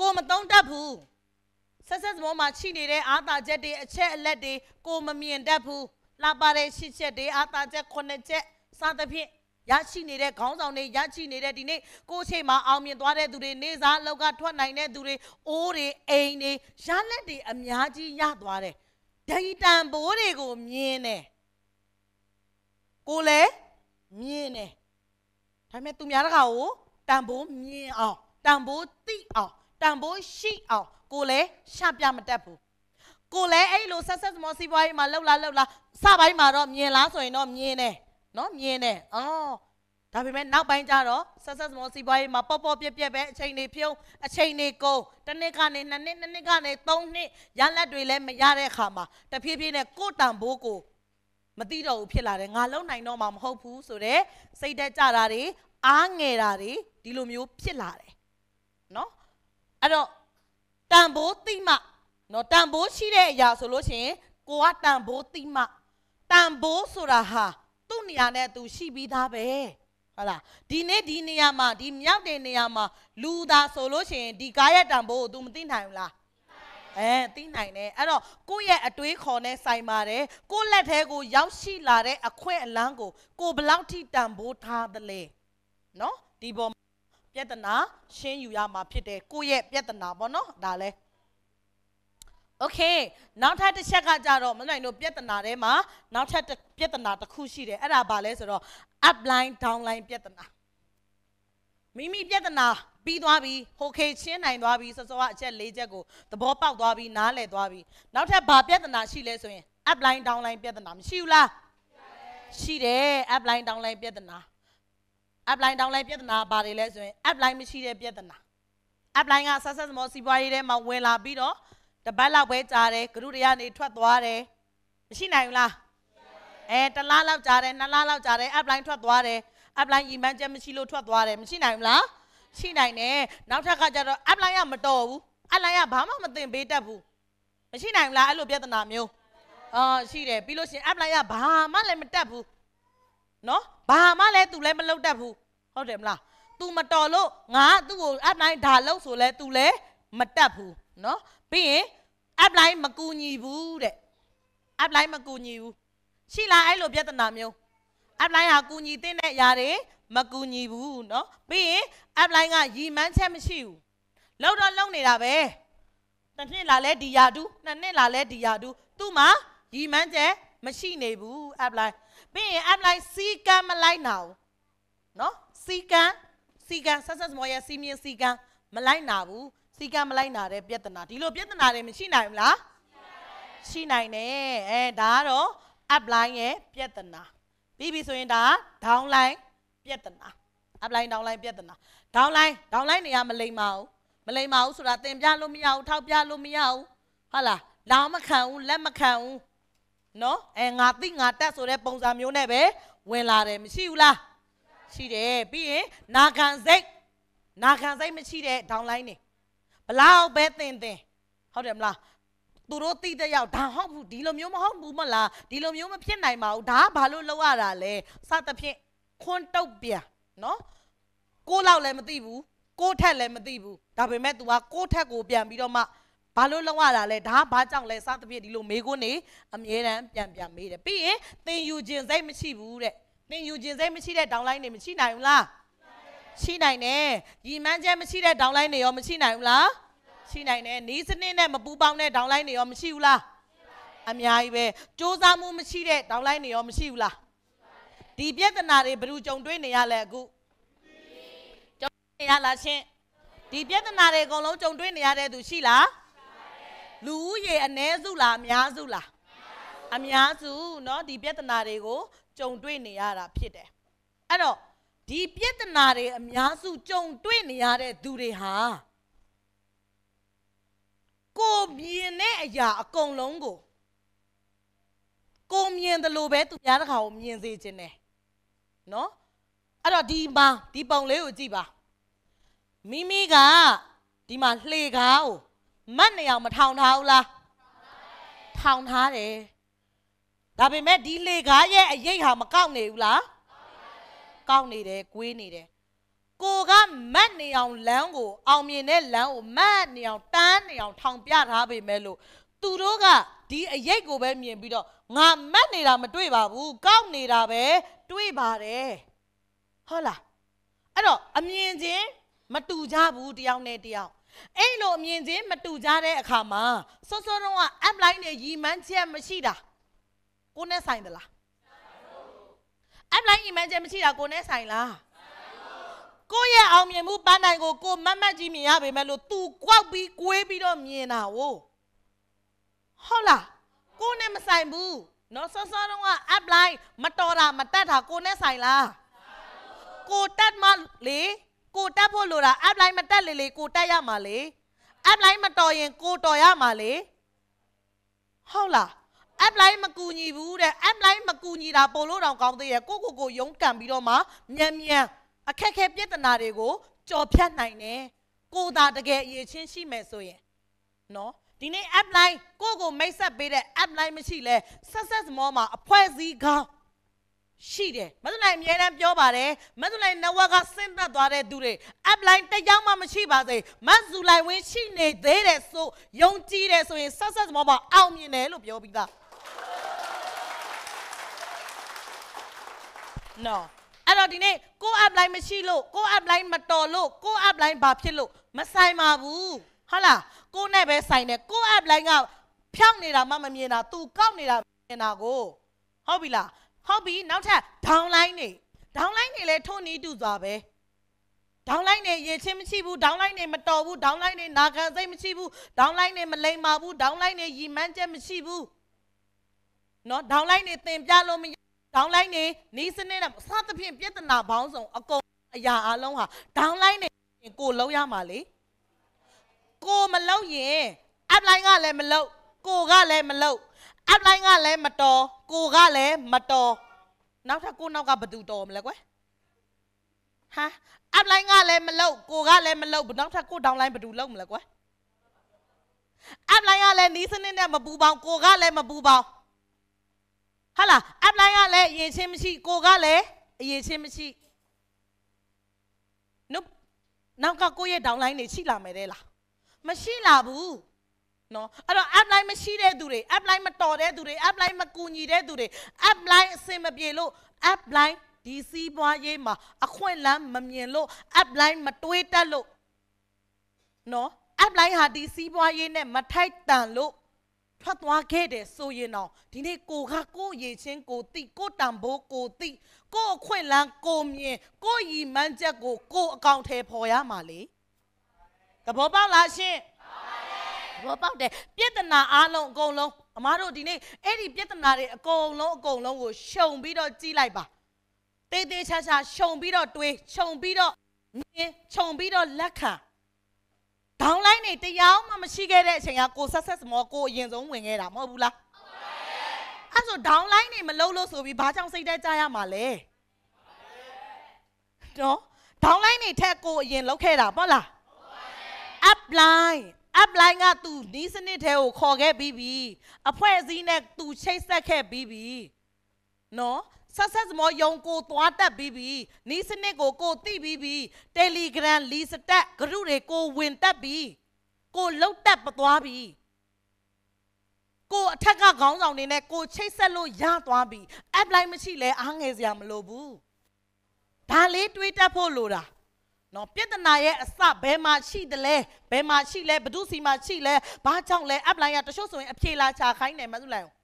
ကိုမသုံးတက်ဘူး success မောမှာရှိနေတဲ့အာသာချက်တွေအချက်အလက်တွေကိုမမြင်တတ်ဘူးလှပတဲ့ရှစ်ချက်တွေအာသာချက်ခုနှစ်ချက်စသဖြင့်ရရှိနေတဲ့ခေါင်းဆောင်တွေရရှိနေတဲ့ဒီနေ့ကိုယ့်ချိန်မှာအောင်မြင်သွားတဲ့သူတွေနေစားလောက်ကထွက်နိုင်တဲ့သူတွေအိုးတွေအိမ်တွေရလက်တွေအများကြီးရသွားတယ်ဒိုင်တန်ဘိုးတွေကိုမြင်တယ်ကိုလည်းမြင်တယ်ဒါပေမဲ့သူများတကာကိုတန်ဖိုးမြင်အောင်တန်ဖိုးသိအောင်တန်ဖိုးရှိအောင်ကိုလည်းရှာပြမတတ်ဘူးကိုလည်းအဲ့လိုဆက်ဆက်စမောစီးပွားရေးမှာလှုပ်လာလှုပ်လာစပိုင်းမှာတော့မြင်လားဆိုရင်တော့မြင်တယ်နော်မြင်တယ်အော်ဒါပေမဲ့နောက်ပိုင်းကျတော့ဆက်ဆက်စမောစီးပွားရေးမှာပေါ့ပေါ့ပြက်ပြက်ပဲအချိန်တွေဖြုံးအချိန်တွေကုန်တစ်နှစ်ကနေနှစ်နှစ်နှစ်နှစ်ကနေသုံးနှစ်ရလက်တွေလည်းမရတဲ့အခါမှာတဖြည်းဖြည်းနဲ့ကိုတန်ဘိုးကိုမသိတော့ဘူးဖြစ်လာတယ်ငါလုံနိုင်တော့မှမဟုတ်ဘူးဆိုတော့စိတ်တက်ကြတာတွေအားငယ်တာတွေဒီလိုမျိုးဖြစ်လာတယ်နော်အဲ့တော့တန်ဘိုးတိမှနော်တန်ဖိုးရှိတဲ့အရာဆိုလို့ရှိရင်ကိုကတန်ဖိုးတိမတန်ဖိုးဆိုတာဟာသူ့နေရာနဲ့သူရှိပြီးသားပဲဟုတ်လားဒီနေ့ဒီနေရာမှာဒီမြောက်တဲ့နေရာမှာ လူသာဆိုလို့ရှိရင်ဒီကားရဲ့တန်ဖိုးကို तू မသိနိုင်ဘူးလားအဲသိနိုင်တယ်အဲ့တော့ကိုယ့်ရဲ့အတွေးခေါ်နဲ့ဆိုင်ပါတယ်ကိုယ့်လက်ထဲကို ရောက်ရှိလာတဲ့အခွင့်အလမ်းကိုကိုဘယ်လောက်ထိတန်ဖိုးထားသလဲနော်ဒီပေါ်ပြဿနာရှင်းယူရမှာဖြစ်တယ်ကိုယ့်ရဲ့ပြဿနာပေါ့နော်ဒါလဲโอเคနောက်ထပ်တစ်ချက်ကကြတော့မနိုင်တို့ပြဿနာထဲမှာနောက်ထပ်ပြဿနာတစ်ခုရှိတယ်အဲ့ဒါဘာလဲဆိုတော့ upline downline ပြဿနာမိမိပြဿနာပြီးသွားပြီဟိုခေချင်းနိုင်သွားပြီစစောအချက်၄ချက်ကိုသဘောပေါက်သွားပြီနားလည်သွားပြီနောက်ထပ်ဘာပြဿနာရှိလဲဆိုရင် upline downline ပြဿနာမရှိဘူးလားရှိတယ် upline downline ပြဿနာ upline downline ပြဿနာဘာတွေလဲဆိုရင် upline မရှိတဲ့ပြဿနာ upline ကဆက်ဆက်သမောစီးပွားရေးထဲမှာဝင်လာပြီးတော့တပတ်လောက်ပဲကြာတယ်ဂရုတရားနေထွက်သွားတယ်မရှိနိုင်ဘူးလားအဲတလားလောက်ကြာတယ်နှစ်လားလောက်ကြာတယ် apply ထွက်သွားတယ် apply ညီမချက်မရှိလို့ထွက်သွားတယ်မရှိနိုင်ဘူးလားရှိနိုင်တယ်နောက်ထပ်ခါကျတော့ apply ကမတော်ဘူး apply ကဘာမှမသင်ပေးတတ်ဘူးမရှိနိုင်ဘူးလားအဲ့လိုပြဿနာမျိုးအော်ရှိတယ်ပြီးလို့ရှိရင် apply ကဘာမှလည်းမတက်ဘူးနော်ဘာမှလည်း तू လည်းမလုပ်တတ်ဘူးဟုတ်တယ်မလား तू မတော်လို့ငါသူ့ကို apply ဒါလုပ်ဆိုလဲ तू လည်းမတက်ဘူးနော်ပြီးရင် app line မကူညီဘူးတဲ့ app line မကူညီဘူးရှိလားအဲ့လိုပြဿနာမျိုး app line ဟာကူညီတဲ့အရာတွေမကူညီဘူးเนาะပြီးရင် app line ကရီမန်းချက်မရှိဘူးလောက်တော့လုံနေတာပဲတစ်နှစ်လာလဲဒီယာတူနှစ်နှစ်လာလဲဒီယာတူ သူ့မှာရီမန်းချက်မရှိနေဘူး app line ပြီးရင် app line စီကံမလိုက်နာဘူးเนาะစီကံစီကံဆက်ဆက်မော်ရဲ့စီမြင်စီကံမလိုက်နာဘူးစီကံမလိုက်နာတဲ့ပြဿနာဒီလိုပြဿနာတွေမရှိနိုင်ဘူးလားရှိနိုင်တယ်အဲဒါကတော့ upline ရဲ့ပြဿနာပြီးပြီဆိုရင်ဒါ downline ပြဿနာ upline downline ပြဿနာ downline downline နေရာမလိမ္မာဘူးမလိမ္မာဘူးဆိုတာသင်ပြလို့မရဘူးထောက်ပြလို့မရဘူးဟုတ်လားလောင်းမခံဘူးလက်မခံဘူးနော်အဲငါတိငါတက်ဆိုတဲ့ပုံစံမျိုးနဲ့ပဲဝင်လာတယ်မရှိဘူးလားရှိတယ်ပြီးရင်နာခံစိတ်နာခံစိတ်မရှိတဲ့ downline တွေဘလောက်ပဲတင်တင်ဟုတ်တယ်မလားသူတို့တိတဲ့ရောက်ဒါဟုတ်ဘူးဒီလိုမျိုးမဟုတ်ဘူးမလားဒီလိုမျိုးမဖြစ်နိုင်ပါဘူးဒါဘာလို့လောက်ရတာလဲစသဖြင့်ခွန်းတုတ်ပြန်နော်ကိုလောက်လည်းမသိဘူးကိုထက်လည်းမသိဘူးဒါပေမဲ့ तू ကကိုထက်ကိုပြန်ပြီးတော့မှဘာလို့လောက်ရတာလဲဒါဘာကြောင့်လဲစသဖြင့်ဒီလိုမေးခွန်းနေအမြဲတမ်းပြန်ပြန်မေးတယ်ပြီးရင်သင်ယူခြင်းစိတ်မရှိဘူးတဲ့သင်ယူခြင်းစိတ်မရှိတဲ့ downline တွေမရှိနိုင်ဘူးလားရှိနိုင်တယ်ရည်မှန်းချက်မရှိတဲ့ downline တွေရောမရှိနိုင်ဘူးလားရှိနိုင်တယ်နီးစနစ်နဲ့မပူပေါင်းတဲ့ downline တွေရောမရှိဘူးလားအများကြီးပဲစ조사မှုမရှိတဲ့ downline တွေရောမရှိဘူးလားဒီပြဿနာတွေဘယ်သူကြုံတွေ့နေရလဲအခုကြုံနေရလားရှင်ဒီပြဿနာတွေအကုန်လုံးကြုံတွေ့နေရတဲ့သူရှိလားလူဦးရေအ ਨੇ စုလားအများစုလားအများစုเนาะဒီပြဿနာတွေကိုကြုံတွေ့နေရတာဖြစ်တယ်အဲ့တော့ဒီပြဿနာတွေအများစုကြုံတွေ့နေရတဲ့သူတွေဟာကိုမြင်တဲ့အရာအကုန်လုံးကိုကိုမြင်တယ်လို့ပဲသူများတစ်ခါကိုမြင်စေခြင်းနဲ့နော်အဲ့တော့ဒီမှာဒီပုံလေးကိုကြည့်ပါမိမိကဒီမှာလှေကားကိုမတ်နေအောင်မထောင်ထားဘူးလားထောင်ထားတယ်ဒါပေမဲ့ဒီလှေကားရဲ့အရေးဟာမကောက်နေဘူးလားကောက်နေတယ်၊ကွေးနေတယ်။ကိုကမတ်နေအောင်လမ်းကို အောင်မြင်တဲ့လမ်းကိုမတ်နေအောင် တန်းနေအောင်ထောင်ပြထားပေမဲ့လို့သူတို့ကဒီအရေးကိုပဲမြင်ပြီးတော့ငါမတ်နေတာမတွေ့ပါဘူးကောက်နေတာပဲတွေ့ပါတယ်ဟုတ်လားအဲ့တော့အမြင်ချင်း မတူကြဘူးတယောက်နဲ့တယောက်အဲ့လိုအမြင်ချင်းမတူကြတဲ့အခါမှာစောစောတုန်းက app line နဲ့ရီမန်းချက်မရှိတာကိုနဲ့ဆိုင်သလား online imagine မရှိတာကိုနဲ့ဆိုင်လားကိုရဲ့အောင်မြင်မှုပန်းတိုင်ကိုကိုမမတ်ကြီးမြင်ရပေမဲ့လို့သူကွောက်ပြီးကွေးပြီးတော့မြင်တာ哦ဟုတ်လားကိုနဲ့မဆိုင်ဘူးနော်စောစောတုန်းက apply မတော်တာမတတ်တာကိုနဲ့ဆိုင်လားကိုတတ်မလေကိုတတ်ဖို့လိုတာ apply မတတ်လေလေကိုတတ်ရမှာလေ apply မတော်ရင်ကိုတော်ရမှာလေဟုတ်လား app line မကူညီဘူးတဲ့ app line မကူညီတာပို့လို့တောင်ကောင်းသေးရဲ့ကိုကိုကိုရုံးကန်ပြီးတော့မှမြန်မြန်အခက်အခဲပြဿနာတွေကိုကြော်ဖြတ်နိုင်တယ်ကိုသာတကယ်အရေးချင်းရှိမယ်ဆိုရင်နော်ဒီနေ့ app line ကိုကိုမိတ်ဆက်ပေးတဲ့ app line မရှိလဲ success mall မှာအဖွဲ့စည်းကောင်းရှိတယ်မသူနိုင်အများတန်းပြောပါတယ်မသူနိုင်နဝကဆင့်သက်သွားတဲ့သူတွေ app line တယောက်မှမရှိပါသေးမဇူလိုက်ဝင်းရှိနေသေးတယ်ဆိုယုံကြည်တယ်ဆိုရင်ဆက်ဆက်မောပါအောင်မြင်တယ်လို့ပြောပြီးသား no အဲ့တော့ဒီနေ့ကို upline မရှိလို့ကို upline မတော်လို့ကို upline ဘာဖြစ်လို့မဆိုင်ပါဘူးဟုတ်လားကိုနဲ့ပဲဆိုင်တယ်ကို upline ကဖြောင်းနေတာမှမမြင်တာသူကောက်နေတာမြင်တာကိုဟုတ်ပြီလားဟုတ်ပြီနောက်ထပ် downline နေ downline နေလဲထိုးနီးတူသွားပဲ downline နေရင်ချင်းမရှိဘူး downline နေမတော်ဘူး downline နေနာခံစိတ်မရှိဘူး downline နေမလိမ္မာဘူး downline နေရီမန်းချက်မရှိဘူးเนาะ downline နေတင်ပြလို့မရဒေါင်းလိုင်းနေနီးစနစ်နဲ့စသဖြင့်ပြဿနာပေါင်းစုံအကုန်အရာအလုံးဟာဒေါင်းလိုင်းနေကိုလုံးရမှာလေကိုမလုံးရင် app line ကလည်းမလုံးကိုကလည်းမလုံး app line ကလည်းမတော်ကိုကလည်းမတော်နောက်ထပ်ကိုနောက်ကဘသူတော်မလဲကွယ်ဟာ app line ကလည်းမလုံးကိုကလည်းမလုံးနောက်ထပ်ကို down line ဘသူလုံးမလဲကွယ် app line ကလည်းနီးစနစ်နဲ့မပူပေါင်းကိုကလည်းမပူပေါင်းဟာလား apply ကလည်းအရေးချင်းမရှိကိုကလည်းအရေးချင်းမရှိနုနောက်ကကိုရဲ့ downline တွေရှိလာမယ်တဲ့လားမရှိလာဘူးနော်အဲ့တော့ apply မရှိတဲ့သူတွေ apply မတော်တဲ့သူတွေ apply မကူညီတဲ့သူတွေ apply အဆင်မပြေလို့ apply ဒီစီးပွားရေးမှာအခွင့်အလမ်းမမြင်လို့ apply မတွေးတတ်လို့နော် apply ဟာဒီစီးပွားရေးနဲ့မထိုက်တန်လို့ထွက်သွားခဲ့တယ်ဆိုရင်တော့ဒီနေ့ကိုကကိုရေချင်းကိုတိကိုတံပိုးကိုတိကိုအခွင့်လန်းကိုမြင်ကိုရီမန်းချက်ကိုကိုအကောင့်ထဲပေါ်ရမှာလေသဘောပေါက်လားရှင်သဘောပေါက်တယ်ပြဿနာအလုံးအကုန်လုံးအမားတို့ဒီနေ့အဲ့ဒီပြဿနာတွေအကုန်လုံးအကုန်လုံးကိုရှုံပြီးတော့ကြီးလိုက်ပါတေးသေးချာချာရှုံပြီးတော့တွေးရှုံပြီးတော့မြင်ရှုံပြီးတော့လက်ခံဒေါင်းလိုင်းတွေတရားမှမရှိခဲ့တဲ့အချိန်ကကိုဆက်ဆက်စမောကိုအရင်ဆုံးဝင်ခဲ့တာမဟုတ်ဘူးလားအဲ့ဆို down line နေမလုံးလို့ဆိုပြီးဘာကြောင့်စိတ်တက်ကြရမှာလဲနော် down line နေထက်ကိုအရင်လောက်ခဲ့တာပေါ့လား up line up line က तू နီးစနစ်ထဲကိုခေါ်ခဲ့ပြီးပြီအဖွဲ့အစည်းနဲ့ तू ချိတ်ဆက်ခဲ့ပြီးပြီနော်ဆက်ဆက်စမောယုံကိုသွားတက်ပြီးပြီနီးစနစ်ကိုကိုသိပြီးပြီ Telegram လီစတက်ဂရုတွေကိုဝင်တက်ပြီးကိုလှုပ်တက်ပသွားပြီးကိုအထက်ကခေါင်းဆောင်နေနဲ့ကိုချိတ်ဆက်လို့ရသွားပြီ app လိုက်မရှိလဲအားငယ်စရာမလိုဘူးဒါလေးတွေးတက်ဖို့လိုတာနော်ပြဿနာရဲ့အစဘယ်မှာရှိတယ်လဲဘယ်မှာရှိလဲဘု து စီမှာရှိလဲဘာကြောင့်လဲ app လိုက်ကတချို့ဆိုရင်အဖြေလာချခိုင်းတယ်မဆုလိုက်အောင်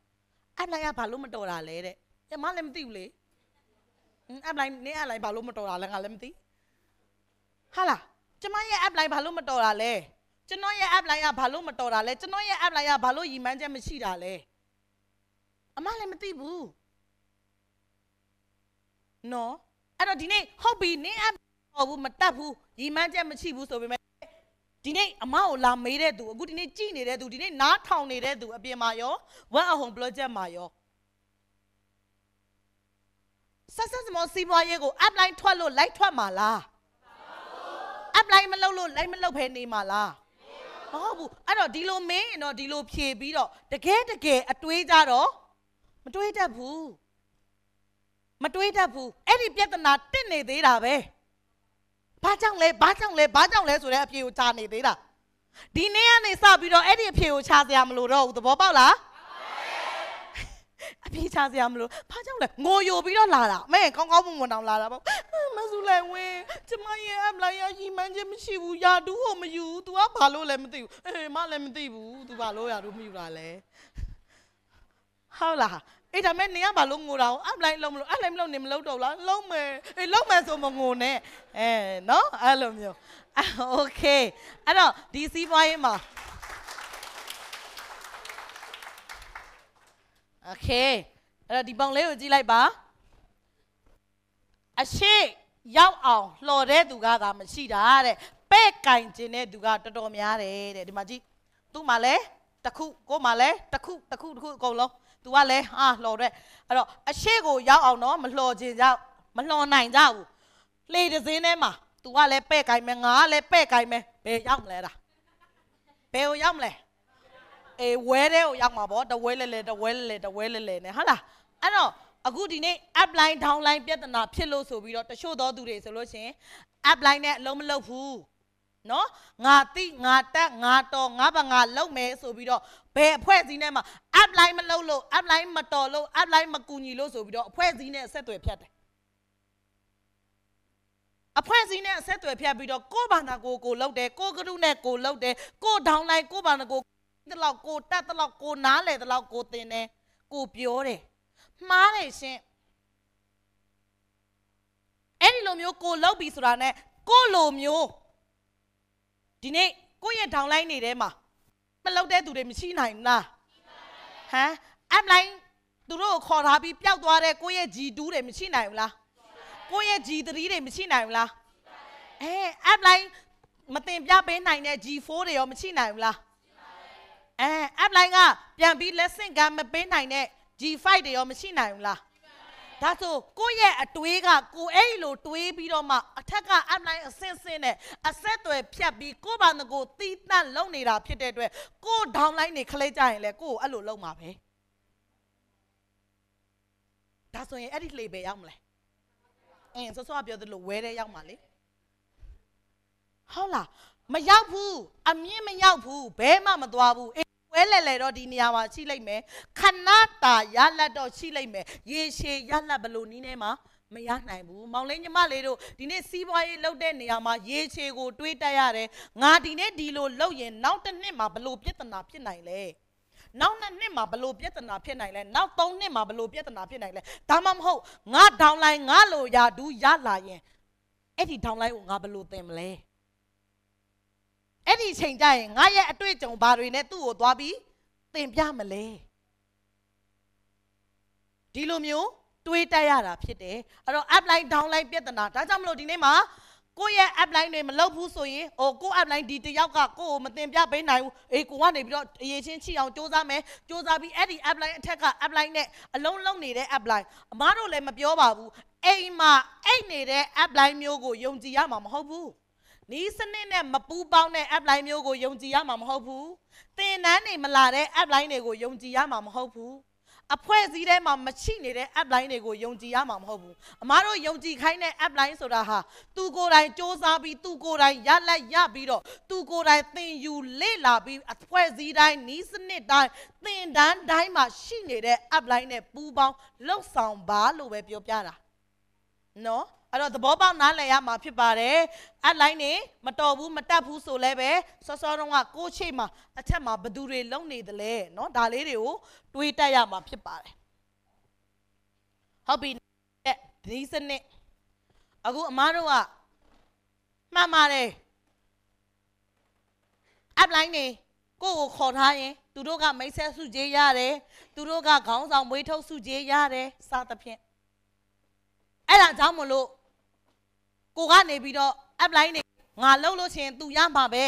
app လိုက်ကဘာလို့မတော်တာလဲတဲ့ကျမလည်းမသိဘူးလေ။ app line နင်း app line ဘာလို့မတော်တာလဲငါလည်းမသိ။ဟာလားကျမရဲ့ app line ဘာလို့မတော်တာလဲ။ကျွန်တော်ရဲ့ app line ကဘာလို့မတော်တာလဲ။ကျွန်တော်ရဲ့ app line ကဘာလို့ရီမှန်းချက်မရှိတာလဲ။အမလည်းမသိဘူး။နော်အဲ့တော့ဒီနေ့ဟုတ်ပြီနင်း app တော်ဘူးမတတ်ဘူးရီမှန်းချက်မရှိဘူးဆိုပေမဲ့ဒီနေ့အမကိုလာမေးတဲ့သူအခုဒီနေ့ကြည်နေတဲ့သူဒီနေ့နားထောင်နေတဲ့သူအပြင်မှာရော one at home project မှာရောဆက်ဆက်စမောစီးပွားရေးကို upline ထွက်လို့ light ထွက်မှာလား upline မလုပ်လို့ light မလုပ်ဘဲနေမှာလားမဟုတ်ဘူးအဲ့တော့ဒီလိုမင်းရင်တော့ဒီလိုဖြေပြီးတော့တကယ်တကယ်အတွေးကြတော့မတွေးတတ်ဘူးမတွေးတတ်ဘူးအဲ့ဒီပြဿနာတက်နေသေးတာပဲဘာကြောင့်လဲဘာကြောင့်လဲဘာကြောင့်လဲဆိုတဲ့အဖြေကိုချနေသေးတာဒီနေ့ကနေစပြီးတော့အဲ့ဒီအဖြေကိုချစရာမလိုတော့ဘူးသဘောပေါက်လားအပြေချစရာမလိုဖားကြောင့်လဲငိုယိုပြီးတော့လာတာမဲကောင်းကောင်းမွန်မွန်တောင်လာတာပေါ့မဆူလဲဝင်းကျမရဲ့အမလာရရှိမှန်းချင်းမရှိဘူးယာတူးဟိုမယူ तू ကဘာလို့လဲမသိဘူးအေးမလည်းမသိဘူး तू ဘာလို့ယာတူးမယူတာလဲဟုတ်လားအေးဒါမဲ့နေရဘာလို့ငိုတာအမလိုက်လုံးမလို့အလိုက်မလို့နေမလို့တော့လားလုံးမယ်အေးလုံးမယ်ဆိုမငိုနဲ့အဲနော်အဲ့လိုမျိုးโอเคအဲ့တော့ဒီစီးပွားရေးမှာโอเคအဲ့တော့ဒီပုံလေးကိုကြည့်လိုက်ပါအရှိရောက်အောင်လှော်တဲ့သူကသာမရှိတာတဲ့ပဲ့ကင်ခြင်းတဲ့သူကတော်တော်များတယ်တဲ့ဒီမှာကြည့်သူ့မှာလဲတခုကိုမှလဲတခုတခုတခုအကုန်လုံး तू ကလဲဟာလှော်တဲ့အဲ့တော့အရှိကိုရောက်အောင်တော့မလှော်ခြင်းကြောင့်မလှော်နိုင်ကြဘူးလေတစ်စင်းထဲမှာ तू ကလဲပဲ့ကင်မယ်ငါကလဲပဲ့ကင်မယ်ဘယ်ရောက်မလဲဒါဘယ်ကိုရောက်မလဲအဲဝဲတဲ့ကိုရောက်မှာပေါ့တဝဲလဲလဲတဝဲလဲလဲတဝဲလဲလဲနဲ့ဟုတ်လားအဲ့တော့အခုဒီနေ့ app line down line ပြဿနာ ဖြစ်လို့ဆိုပြီးတော့တချို့သောသူတွေဆိုလို့ရှင် app line နဲ့အလုံးမလုံးဘူးနော်ငါတိငါတက်ငါတော်ငါဘာငါလုံမယ်ဆိုပြီးတော့ဘယ်အဖွဲ့စည်းနဲ့မှ app line မလုပ်လို့ app line မတော်လို့ app line မကူညီလို့ဆိုပြီးတော့အဖွဲ့စည်းနဲ့ဆက်သွယ်ဖြတ်တယ်အဖွဲ့စည်းနဲ့ဆက်သွယ်ဖြတ်ပြီးတော့ကိုဘာနာကိုကိုလှုပ်တယ်ကိုကရုနဲ့ကိုလှုပ်တယ်ကို down line ကိုဘာနာကိုတလောက်ကိုတတ်တလောက်ကိုနားလေတလောက်ကိုတင်တယ်ကိုပြောတယ်မှားတယ်ရှင်အဲ့ဒီလိုမျိုးကိုလောက်ပြီဆိုတာနဲ့ကိုလိုမျိုးဒီနေ့ကိုရဲ့ဒေါင်လိုင်းနေထဲမှာမလောက်တဲ့သူတွေမရှိနိုင်လားဟမ်အမ်လိုင်းသူတို့ကိုခေါ်ထားပြီးပျောက်သွားတဲ့ကိုရဲ့ G2 တွေမရှိနိုင်ဘူးလားကိုရဲ့ G3 တွေမရှိနိုင်ဘူးလားအဲအမ်လိုင်းမတင်ပြပေးနိုင်တဲ့ G4 တွေရောမရှိနိုင်ဘူးလားအဲ app line ကပြန်ပြီး lesson ကမပေးနိုင်တဲ့ G5 တွေရောမရှိနိုင်ဘူးလားဒါဆိုကိုယ့်ရဲ့အတွေးကကိုအဲ့လိုတွေးပြီးတော့မှအထက်က app line အဆင့်ဆင့်နဲ့အဆက်အသွယ်ဖြတ်ပြီးကိုယ့်ဘာငကိုတီးတန့်လုံနေတာဖြစ်တဲ့အတွက်ကို down line နေခလေးကြရင်လေကိုကိုအဲ့လိုလုံမှာပဲဒါဆိုရင်အဲ့ဒီလေပဲရောက်မလဲအင်းစောစောပြောသလိုဝဲတဲ့ရောက်မှာလေဟုတ်လားမရောက်ဘူးအမြင့်မရောက်ဘူးဘဲမှမသွားဘူးပွဲလဲလဲတော့ဒီနေရာမှာရှိလိုက်မယ်ခဏတာရလတ်တော့ရှိလိုက်မယ်ရေရှည်ရလတ်ဘလို့နီးနေမှာမရနိုင်ဘူးမောင်လေးညီမလေးတို့ဒီနေ့စီးပွားရေးလုပ်တဲ့နေရာမှာရေချေကိုတွေးတက်ရတယ်ငါဒီနေ့ဒီလိုလုပ်ရင်နောက်တစ်နှစ်မှာဘလို့ပြဿနာဖြစ်နိုင်လဲနောက်နှစ်နှစ်မှာဘလို့ပြဿနာဖြစ်နိုင်လဲနောက်သုံးနှစ်မှာဘလို့ပြဿနာဖြစ်နိုင်လဲဒါမှမဟုတ်ငါဒေါင်လိုင်းငါလိုရာဒူးရလာရင်အဲ့ဒီဒေါင်လိုင်းကိုငါဘလို့သင်မလဲအဲ့ဒီချိန်ကျရင်ငါရဲ့အတွေ့အကြုံဘာတွေနဲ့သူ့ကိုသွားပြီးသင်ပြမလဲဒီလိုမျိုးတွေးတက်ရတာဖြစ်တယ်အဲ့တော့ upline downline ပြဿနာဒါကြောင့်မလို့ဒီနေ့မှာကိုယ့်ရဲ့ upline တွေမလုပ်ဘူးဆိုရင်ဟိုကိုယ့် upline ဒီတယောက်ကကိုယ့်ကိုမတင်ပြပေးနိုင်ဘူးအေးကိုကနေပြီးတော့အရေးချင်းချီအောင်စူးစမ်းမယ်စူးစမ်းပြီးအဲ့ဒီ upline အထက်က upline နဲ့အလုံးလုံးနေတဲ့ upline အမားတို့လည်းမပြောပါဘူးအိမ်မှာအိတ်နေတဲ့ upline မျိုးကိုယုံကြည်ရမှာမဟုတ်ဘူးနီးစနစ်နဲ့မပူပေါင်းတဲ့ app line မျိုးကိုယုံကြည်ရမှာမဟုတ်ဘူးသင်တန်းတွေမလာတဲ့ app line တွေကိုယုံကြည်ရမှာမဟုတ်ဘူးအဖွဲ့အစည်းထဲမှာမရှိနေတဲ့ app line တွေကိုယုံကြည်ရမှာမဟုတ်ဘူးအမားတို့ယုံကြည်ခိုင်းတဲ့ app line ဆိုတာဟာသူကိုယ်တိုင်စ조사ပြီးသူကိုယ်တိုင်ရလက်ရပြီးတော့သူကိုယ်တိုင်သင်ယူလေ့လာပြီးအဖွဲ့အစည်းတိုင်းနီးစနစ်တိုင်းသင်တန်းတိုင်းမှာရှိနေတဲ့ app line နဲ့ပူးပေါင်းလှုပ်ဆောင်ပါလို့ပဲပြောပြတာနော်အဲ့တော့သဘောပေါက်နားလည်ရမှာဖြစ်ပါတယ်အတ်လိုင်းနေမတော်ဘူးမတက်ဘူးဆိုလဲပဲစောစောတုန်းကကိုချိတ်မှာအထက်မှာဘသူတွေလုံနေသလဲเนาะဒါလေးတွေကိုတွေးတက်ရမှာဖြစ်ပါတယ်ဟုတ်ပြီတဲ့ဒီစနစ်အခုအမားတို့ကမှန်ပါတယ်အပ်လိုင်းနေကိုကိုခေါ်ထားရင်သူတို့ကမိတ်ဆက်စုကြေးရတယ်သူတို့ကခေါင်းဆောင်မွေးထုတ်စုကြေးရတယ်စသဖြင့်အဲ့ဒါကြောင့်မလို့ကိုကနေပြီးတော့ apply နေငါလှုပ်လို့ရှင်သူရမှာပဲ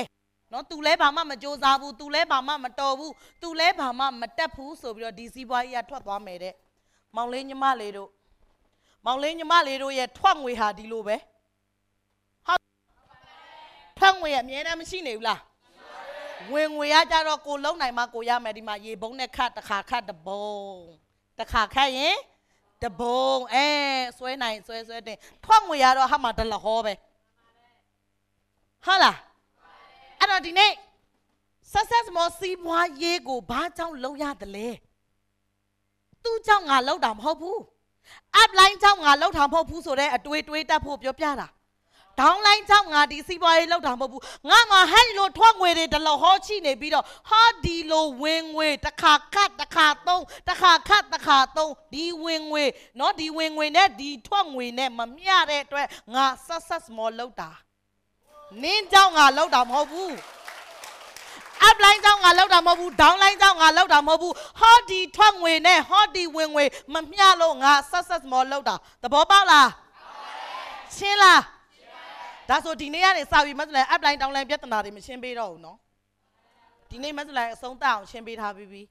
နော်သူလဲဘာမှမစူးစမ်းဘူးသူလဲဘာမှမတော်ဘူးသူလဲဘာမှမတက်ဘူးဆိုပြီးတော့ဒီစီးပွားရေးကထွက်သွားမယ်တဲ့မောင်လေးညီမလေးတို့မောင်လေးညီမလေးတို့ရဲ့ထွက်ငွေဟာဒီလိုပဲဟုတ်ထွက်ငွေအများနဲ့မရှိနေဘူးလားဝင်ငွေရကြတော့ကိုလုံးနိုင်မှကိုရမယ်ဒီမှာရေဘုံနဲ့ခတ်တစ်ခါခတ်တစ်ဘုံတစ်ခါခတ်ရင်တဘုံအဲဆွဲနိုင်ဆွဲဆွဲတင်ထွက်ငွေရတော့ဟာမှာဒလဟောပဲဟုတ်လားအဲ့တော့ဒီနေ့ success more စီးပွားရေးကိုဘာကြောင့်လုံးရတယ်လဲသူ့ကြောင့်ငါလောက်တာမဟုတ်ဘူး upline ကြောင့်ငါလောက်တာမဟုတ်ဘူးဆိုတော့အတွေးတွေးတတ်ဖို့ပြောပြတာဒေါင်းလိုင်းကြောင့်ငါဒီစီးပွားရေးလောက်တာမဟုတ်ဘူးငါငါဟဲ့ဒီလိုထွက်ငွေတွေတလဟောချိနေပြီးတော့ဟာဒီလိုဝင်ငွေတစ်ခါခတ်တစ်ခါသုံးတစ်ခါခတ်တစ်ခါသုံးဒီဝင်ငွေเนาะဒီဝင်ငွေနဲ့ဒီထွက်ငွေနဲ့မမျှတဲ့အတွက်ငါဆက်ဆက် small လောက်တာနင်းကြောင့်ငါလောက်တာမဟုတ်ဘူး up line ကြောင့်ငါလောက်တာမဟုတ်ဘူး down line ကြောင့်ငါလောက်တာမဟုတ်ဘူး hot ဒီထွက်ငွေနဲ့ hot ဒီဝင်ငွေမမျှလို့ငါဆက်ဆက် small လောက်တာသဘောပေါက်လားရှင်းလားဒါဆိုဒီနေ့ကနေစာပြီးမဆုလိုက် upline downline ပြဿနာတွေမရှင်းပေးတော့ဘူးနော်ဒီနေ့မဆုလိုက်အဆုံးသတ်အောင်ရှင်းပေးထားပြီးပြီ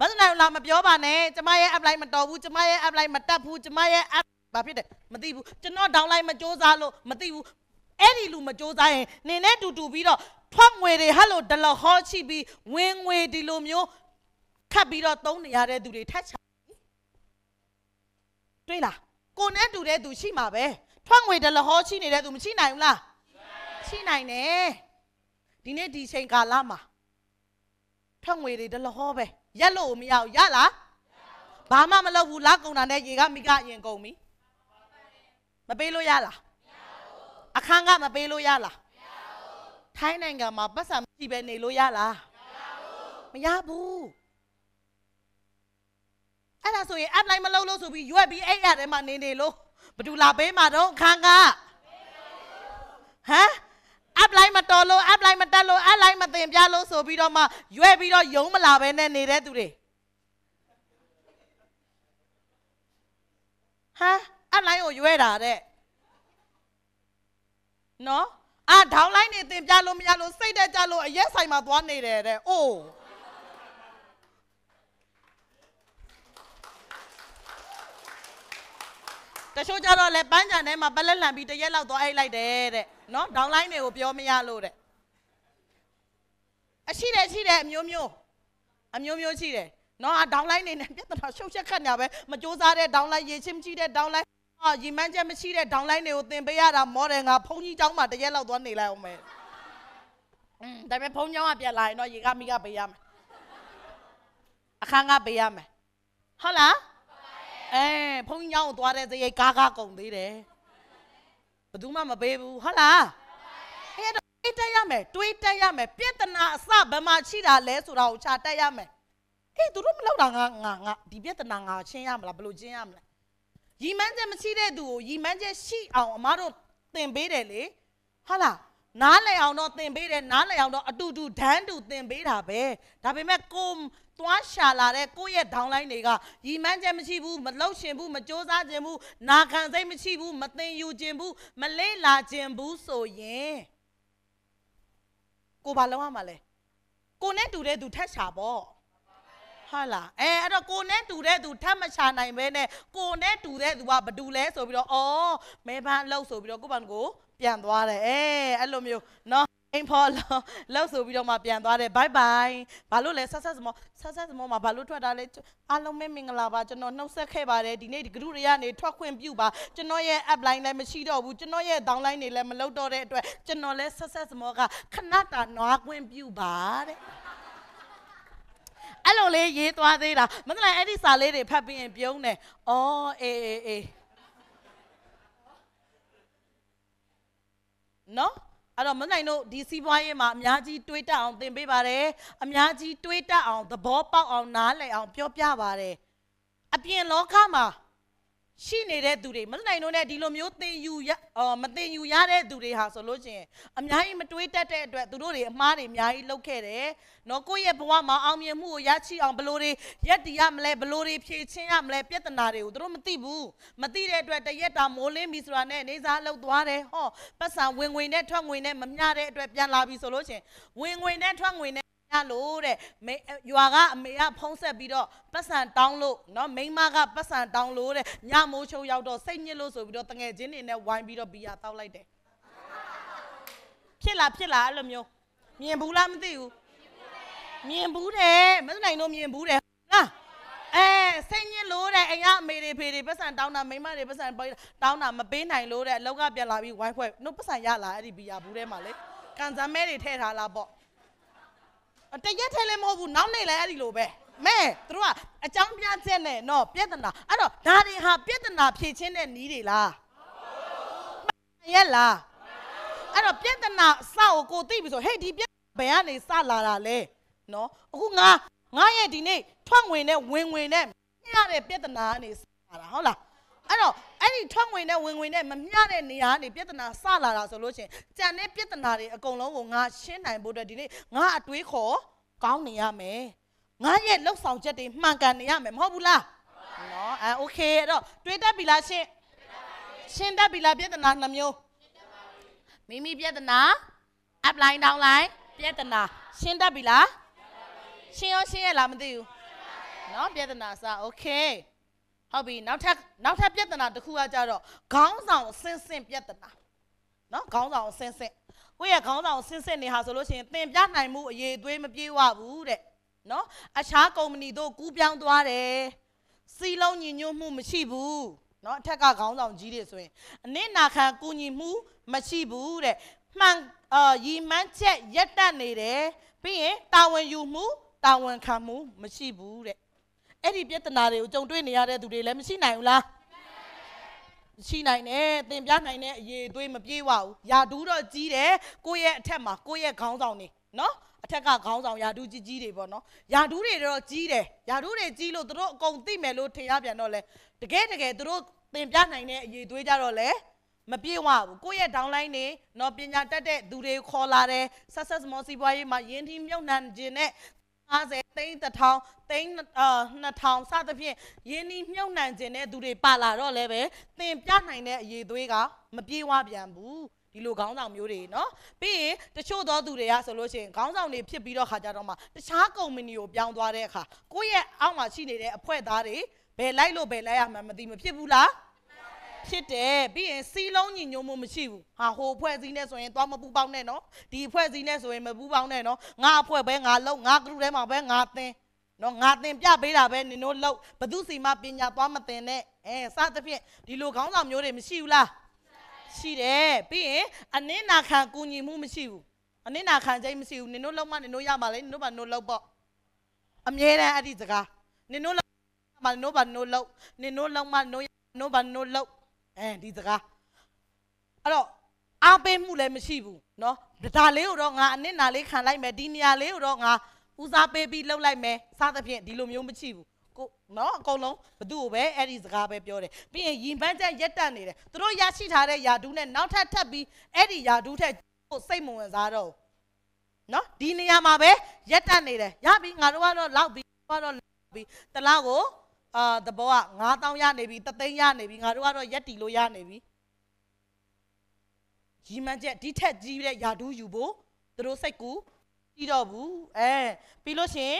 မဆုလိုက်လာမပြောပါနဲ့ကျမရဲ့ upline မတော်ဘူးကျမရဲ့ upline မတက်ဘူးကျမရဲ့ app ဘာဖြစ်တယ်မသိဘူးကျွန်တော် downline မစူးစမ်းလို့မသိဘူးအဲ့ဒီလူမစူးစမ်းရင်နင်းနဲ့တူတူပြီးတော့ထွက်ငွေတွေဟဲ့လို့ဒလဟောချိပြီးဝင်ငွေဒီလိုမျိုးခတ်ပြီးတော့သုံးနေရတဲ့သူတွေထက်ချတွေ့လားကိုနဲ့တူတဲ့သူရှိမှာပဲထွက်ငွေတလဟောချိနေတဲ့သူမချိနိုင်ဘူးလားချိနိုင်တယ်ဒီနေ့ဒီချိန်ကာလမှာထွက်ငွေတွေတလဟောပဲရက်လို့မရဘူးရလားဘာမှမလုပ်ဘူးလာကုန်တာနဲ့ရေကမိကအရင်ကုန်ပြီမပေးလို့ရလားအခန်းကမပေးလို့ရလားထိုင်းနိုင်ငံမှာပတ်စံမရှိပဲနေလို့ရလားမရဘူးအဲ့ဒါဆိုရင် apply မလုပ်လို့ဆိုပြီးရွက်ပြီးအဲ့ရထဲမှာနေနေလို့ဘသူလာပေးမှာတော့ခန်းကဟမ် app line မတော်လို့ app line မတက်လို့ app line မတင်ပြလို့ဆိုပြီးတော့မှ ရွဲ့ပြီးတော့ယုံမလာပဲနဲ့နေတဲ့သူတွေဟမ် app line ကိုရွဲ့တာတဲ့နော်အာဒေါင်း line နေတင်ပြလို့မရလို့စိတ်တက်ကြလို့အရက်ဆိုင်မှာသွားနေတယ်တဲ့အိုးတချို့ကြတော့လဲပန်းချန်ထဲမှာပလက်လှန်ပြီးတရက်လောက်သွားအိတ်လိုက်တယ်တဲ့နော်ဒေါင်းလိုင်းတွေကိုပြောမရလို့တဲ့အရှိတယ်ရှိတယ်အမျိုးမျိုးအမျိုးမျိုးရှိတယ်နော်အဒေါင်းလိုင်းနေနဲ့ပြဿနာရှုပ်ရှက်ခတ်နေပဲမကြိုးစားတဲ့ဒေါင်းလိုင်းရေချင်းမကြည့်တဲ့ဒေါင်းလိုင်းအော်ရီမန်းချက်မရှိတဲ့ဒေါင်းလိုင်းတွေကိုသင်ပေးရတာမော်ဒယ်ငါဖုန်ကြီးเจ้าမှာတရက်လောက်သွားနေလိုက်အောင်မယ်အင်းဒါပေမဲ့ဖုန်เจ้าကပြက်လာရင်တော့ရေကမိကပေးရမယ်အခန်းကပေးရမယ်ဟုတ်လားအဲဘုန်းကြီးညောင်းသွားတဲ့စရိတ်ကားကားကုန်သေးတယ်ဘယ်သူမှမပေးဘူးဟုတ်လားအဲ့တော့တွေးတက်ရမယ်တွေးတက်ရမယ်ပြဿနာအစဘယ်မှာရှိတာလဲဆိုတာကိုခြာတက်ရမယ်အေးသူတို့မလောက်တာငါငါငါဒီပြဿနာငါချင်းရမလားဘယ်လိုချင်းရမလဲရီမန်းချက်မရှိတဲ့သူကိုရီမန်းချက်ရှိအောင်အမတို့သင်ပေးတယ်လေဟုတ်လားနားလည်အောင်တော့သင်ပေးတယ်နားလည်အောင်တော့အတူတူဒန်းတူသင်ပေးတာပဲဒါပေမဲ့ကိုသွားရှာလာတဲ့ကိုယ့်ရဲ့ down line တွေကရီမှန်းချက်မရှိဘူးမလှုပ်ရှင်ဘူးမစ조사ခြင်းဘူးနာခံစိတ်မရှိဘူးမသင်ယူခြင်းဘူးမလေးလာခြင်းဘူးဆိုရင်ကိုဘာလုံးရမှာလဲကိုနဲ့တူတဲ့သူထက်ရှာပေါ့ဟုတ်လားအဲအဲ့တော့ကိုနဲ့တူတဲ့သူထပ်မချနိုင်ပဲနဲ့ကိုနဲ့တူတဲ့သူကဘာတူလဲဆိုပြီးတော့အော်မဲပန်းအလုပ်ဆိုပြီးတော့ကိုပန်ကိုပြန်သွားတယ်အဲအဲ့လိုမျိုးเนาะအိမ်ဖော်လောက်လောက်ဆိုပြီးတော့မှပြန်သွားတယ်ဘိုင်ဘိုင်ဘာလို့လဲဆက်ဆက်စမောဆက်ဆက်စမောမှာဘာလို့ထွက်တာလဲအားလုံးပဲမင်္ဂလာပါကျွန်တော်နှုတ်ဆက်ခဲ့ပါတယ်ဒီနေ့ဒီကရုတွေကနေထွက်ခွင့်ပြုပါကျွန်တော်ရဲ့ app line လည်းမရှိတော့ဘူးကျွန်တော်ရဲ့ down line တွေလည်းမလုပ်တော့တဲ့အတွက်ကျွန်တော်လည်းဆက်ဆက်စမောကခဏတာနွားခွင့်ပြုပါတဲ့အဲ့လိုလေးရေးသွားသေးတာမဟုတ်လားအဲ့ဒီစာလေးတွေဖတ်ပြီးရင်ပြုံးတယ်အော်အေးအေးအေးနော်အဲ့တော့မနိုင်တို့ဒီစီးပွားရေးမှာအများကြီးတွေးတအောင်သင်ပေးပါတယ်အများကြီးတွေးတအောင်သဘောပေါက်အောင်နားလည်အောင်ပြောပြပါတယ်အပြင်လောကမှာရှိနေတဲ့သူတွေမနိုင်တော့တဲ့ဒီလိုမျိုးသင်ယူရအော်မသင်ယူရတဲ့သူတွေဟာဆိုလို့ရှိရင်အများကြီးမတွေးတတ်တဲ့အတွက်သူတို့တွေအမှားတွေအများကြီးလုပ်ခဲ့တယ်။နော်ကိုယ့်ရဲ့ဘဝမှာအောင်မြင်မှုကိုရရှိအောင်ဘလို့တွေရက်တည်ရမလဲဘလို့တွေဖြည့်ချင်းရမလဲပြဿနာတွေကိုသူတို့မသိဘူး။မသိတဲ့အတွက်တရက်တာမိုးလင်းပြီဆိုတာနဲ့နေစားလောက်သွားတယ်။ဟောပတ်စံဝင်ငွေနဲ့ထွက်ငွေနဲ့မမျှတဲ့အတွက်ပြန်လာပြီဆိုလို့ရှိရင်ဝင်ငွေနဲ့ထွက်ငွေနဲ့ရလို့တဲ့မိရွာကအမေကဖုံးဆက်ပြီးတော့ပတ်စံတောင်းလို့နော်မိမကပတ်စံတောင်းလို့တဲ့ညမိုးချုံရောက်တော့စိတ်ညစ်လို့ဆိုပြီးတော့တငယ်ချင်းတွေနဲ့ဝိုင်းပြီးတော့ဘီယာတောက်လိုက်တယ်ဖြစ်လားဖြစ်လားအဲ့လိုမျိုးမြင်ဘူးလားမသိဘူးမြင်ဘူးတယ်မသိနိုင်တော့မြင်ဘူးတယ်လားအဲစိတ်ညစ်လို့တဲ့အိမ်ကအမေတွေဖေတွေပတ်စံတောင်းတာမိမတွေပတ်စံတောင်းတာမပေးနိုင်လို့တဲ့အလောက်ကပြန်လာပြီးဝိုင်းဖွဲ့နှုတ်ပတ်စံရလာအဲ့ဒီဘီယာဘူးထဲမှာလေကန်စမ်းမဲတွေထည့်ထားလားပေါ့တရက်ထဲလည်းမဟုတ်ဘူးနောက်နေ့လည်းအဲ့ဒီလိုပဲမဲသူတို့ကအကြောင်းပြချက်နဲ့နော်ပြဿနာအဲ့တော့ဒါတွေဟာပြဿနာဖြေချင်းတဲ့နီးတွေလားရဲ့လားအဲ့တော့ပြဿနာစကိုကိုသိပြီဆိုဟေ့ဒီပြဘယ်ကနေစလာတာလဲနော်အခုငါငါရဲ့ဒီနေ့ထွက်ဝင်တဲ့ဝင်ဝင်တဲ့ရတဲ့ပြဿနာကနေစလာတာဟုတ်လားအဲ့တော့အဲ့ဒီထွက်ဝင်တဲ့ဝင်ဝင်နဲ့မမျှတဲ့နေရာကနေပြဿနာဆလာတာဆိုလို့ရှင်ကြံတဲ့ပြဿနာတွေအကုန်လုံးကိုငါရှင်းနိုင်ဖို့အတွက်ဒီနေ့ငါအတွေးခေါ်ကောင်းနေရမယ်ငါရဲ့လှုပ်ဆောင်ချက်တွေမှန်ကန်နေရမယ်မဟုတ်ဘူးလားနော်အဲโอเคအဲ့တော့တွေးတတ်ပြီလားရှင်းရှင်းတတ်ပြီလားပြဿနာနှမျိုးမိမိပြဿနာ upline downline ပြဿနာရှင်းတတ်ပြီလားရှင်းရောရှင်းရလားမသိဘူးနော်ပြဿနာစာโอเคဟုတ်ပြီနောက်ထပ်နောက်ထပ်ပြဿနာတစ်ခုကကြတော့ခေါင်းဆောင်အစင်းစင်းပြဿနာနော်ခေါင်းဆောင်အစင်းစင်းကိုယ့်ရဲ့ခေါင်းဆောင်အစင်းစင်းနေဟာဆိုလို့ရှိရင်သင်ပြနိုင်မှုအရေးသွေးမပြေဝဘူးတဲ့နော်အခြားကုမ္ပဏီတို့ကူးပြောင်းသွားတယ်စီလုံးညီညွတ်မှုမရှိဘူးနော်အထက်ကခေါင်းဆောင်ကြီးတွေဆိုရင်အနစ်နာခံကူညီမှုမရှိဘူးတဲ့မှန်အာရီမန်းချက်ရက်တက်နေတယ်ပြီးရင်တာဝန်ယူမှုတာဝန်ခံမှုမရှိဘူးတဲ့အဲ့ဒီပြဿနာတွေကိုကြုံတွေ့နေရတဲ့သူတွေလည်းမရှိနိုင်ဘူးလားရှိနိုင်တယ်သင်ပြနိုင်တဲ့အရေးအသွေးမပြေဝဘူးယာဒူးတော့ကြီးတယ်ကိုယ့်ရဲ့အထက်မှာကိုယ့်ရဲ့ခေါင်းဆောင်နေနော်အထက်ကခေါင်းဆောင်ယာဒူးကြီးကြီးတွေပေါ့နော်ယာဒူးတွေတော့ကြီးတယ်ယာဒူးတွေကြီးလို့သူတို့အကုန်သိမယ်လို့ထင်ရပြန်တော့လဲတကယ်တကယ်သူတို့သင်ပြနိုင်တဲ့အရေးအသွေးကြတော့လဲမပြေဝဘူးကိုယ့်ရဲ့ downline နေတော့ပညာတတ်တဲ့သူတွေခေါ်လာတယ်ဆက်ဆက်စမောစီးပွားရေးမှာယင်းထီမြုံနှံခြင်းနဲ့50သိန်းတစ်ထောင်သိန်းအာ2000စသဖြင့်ယင်းဤမြုပ်နှံခြင်းတဲ့သူတွေပါလာတော့လည်းပဲသင်ပြနိုင်တဲ့အရေးသွေးကမပြေဝပြန်ဘူးဒီလိုခေါင်းဆောင်မျိုးတွေနော်ပြီးရင်တချို့သောသူတွေကဆိုလို့ရှိရင်ခေါင်းဆောင်တွေဖြစ်ပြီးတော့ခါကြတော့မှတခြားကုမ္ပဏီကိုပြောင်းသွားတဲ့အခါကိုယ့်ရဲ့အောက်မှာရှိနေတဲ့အဖွဲ့သားတွေဘယ်လိုက်လို့ဘယ်လိုက်ရမှမသိမဖြစ်ဘူးလားဖြစ်တယ်ပြီးရင်စီလုံးညီညွတ်မှုမရှိဘူးဟာဟိုအဖွဲ့စည်းနဲ့ဆိုရင်သွားမပူပေါင်းနဲ့နော်ဒီအဖွဲ့စည်းနဲ့ဆိုရင်မပူပေါင်းနဲ့နော်ငါအဖွဲ့ပဲငါလုံငါ group ထဲမှာပဲငါသင်နော်ငါသင်ပြပေးတာပဲနင်တို့လုံဘသူစီမပညာသွားမသင်နဲ့အဲစသဖြင့်ဒီလိုခေါင်းဆောင်မျိုးတွေမရှိဘူးလားရှိတယ်ပြီးရင်အနစ်နာခံကူညီမှုမရှိဘူးအနစ်နာခံခြင်းမရှိဘူးနင်တို့လုံမနင်တို့ရပါလေနင်တို့ပါနင်တို့လုံပေါ့အမြဲတမ်းအဲ့ဒီစကားနင်တို့လုံမနင်တို့ပါနင်တို့လုံနင်တို့လုံမနင်တို့နင်တို့ပါနင်တို့လုံအဲဒီစကားအဲ့တော့အားပေးမှုလည်းမရှိဘူးเนาะဒါလေးကိုတော့ငါအနစ်နာလေးခံလိုက်မယ်ဒီနေရာလေးကိုတော့ငါဦးစားပေးပြီးလှုပ်လိုက်မယ်စသဖြင့်ဒီလိုမျိုးမရှိဘူးကိုเนาะအကုန်လုံးဘသူ့ကိုပဲအဲ့ဒီစကားပဲပြောတယ်ပြီးရင်ရင်ပန်းချက်ရက်တက်နေတယ်သူတို့ရရှိထားတဲ့ယာဒူးနဲ့နောက်ထပ်ထပ်ပြီးအဲ့ဒီယာဒူးထက်ကိုစိတ်မဝင်စားတော့နော်ဒီနေရာမှာပဲရက်တက်နေတယ်ရပြီငါတို့ကတော့လောက်ပြီတော့လောက်ပြီတလားကိုအာတဘောက9000ရနေပြီ3သိန်းရနေပြီငါတို့ကတော့ရက်တီလို့ရနေပြီရီမန်ချက်ဒီထက်ကြီးတဲ့ယာဒူးယူဖို့သူတို့စိတ်ကူတီးတော့ဘူးအဲပြီးလို့ရှင်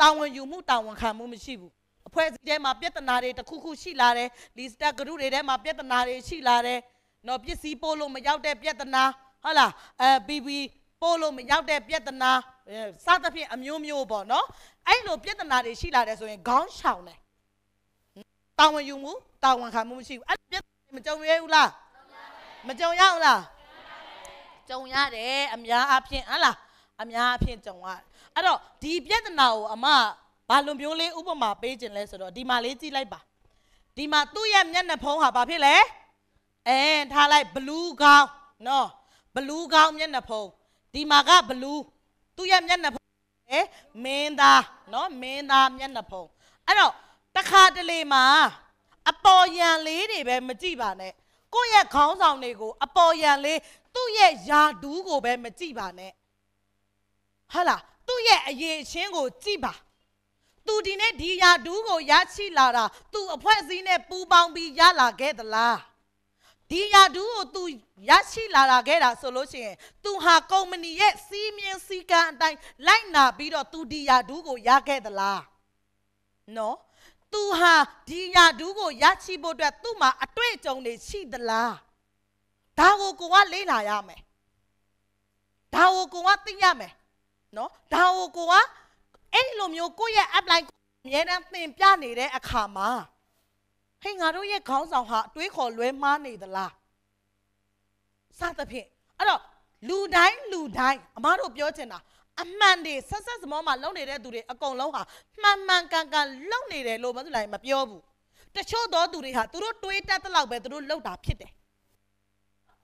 တာဝန်ယူမှုတာဝန်ခံမှုမရှိဘူးအဖွဲ့အစည်းထဲမှာပြဿနာတွေတစ်ခုခုရှိလာတယ်လီစတက်ဂရုတွေထဲမှာပြဿနာတွေရှိလာတယ်နော်ပစ္စည်းပို့လို့မရောက်တဲ့ပြဿနာဟုတ်လားအဲဘီဘီပို့လို့မရောက်တဲ့ပြဿနာစသဖြင့်အမျိုးမျိုးပေါ့နော်အဲ့လိုပြဿနာတွေရှိလာတယ်ဆိုရင်ခေါင်းရှောင်တယ်တာဝန်ယူမှုတာဝန်ခံမှုမရှိဘူးအဲ့ပြဿနာမကြုံရဘူးလားမကြုံရဘူးလားကြုံရတယ်အများအပြားဟလားအများအပြားကြုံရအဲ့တော့ဒီပြဿနာကိုအမဘာလွန်ပြောလေးဥပမာပေးခြင်းလဲဆိုတော့ဒီမှာလေးကြည့်လိုက်ပါဒီမှာသူ့ရဲ့မျက်နှာဖုံးဟာဘာဖြစ်လဲအဲထားလိုက်ဘလူးကောင်းနော်ဘလူးကောင်းမျက်နှာဖုံးဒီမှာကဘလူးသူ့ရဲ့မျက်နှာဖုံးအဲမင်းသားနော်မင်းသားမျက်နှာဖုံးအဲ့တော့တခါတလေမှာအပေါ်ယံလေးတွေပဲမကြည့်ပါနဲ့ကိုယ့်ရဲ့ခေါင်းဆောင်တွေကိုအပေါ်ယံလေးသူ့ရဲ့ယာဒူးကိုပဲမကြည့်ပါနဲ့ဟာလားသူ့ရဲ့အရင်အချင်းကိုကြည့်ပါသူဒီနဲ့ဒီယာဒူးကိုရရှိလာတာသူအဖွဲ့အစည်းနဲ့ပူးပေါင်းပြီးရလာခဲ့သလားဒီယာဒူးကို तू ရရှိလာတာခဲ့တာဆိုလို့ရှိရင် तू ဟာကုမ္ပဏီရဲ့စီးမြင်စည်းကမ်းအတိုင်းလိုက်နာပြီးတော့ तू ဒီယာဒူးကိုရခဲ့သလားနော်သူဟာဒီညာဒူးကိုရရှိဖို့အတွက်သူ့မှာအတွေ့အကြုံတွေရှိသလားဒါကိုကိုကလေ့လာရမယ်ဒါကိုကိုကသိရမယ်နော်ဒါကိုကိုကအဲ့လိုမျိုးကိုယ့်ရဲ့ app line အများတန်းသင်ပြနေတဲ့အခါမှာဟဲ့ငါတို့ရဲ့ခေါင်းဆောင်ဟာအတွေးခေါ်လွဲမှားနေသလားစသဖြင့်အဲ့တော့လူတိုင်းလူတိုင်းအမတို့ပြောချင်တာအမှန်တွေဆက်ဆက်စမောမှာလုံနေတဲ့သူတွေအကုန်လုံးဟာမှန်မှန်ကန်ကန်လုံနေတယ်လို့မသူလိုင်းမပြောဘူးတချို့သောသူတွေဟာသူတို့တွေးတတ်တဲ့လောက်ပဲသူတို့လုံတာဖြစ်တယ်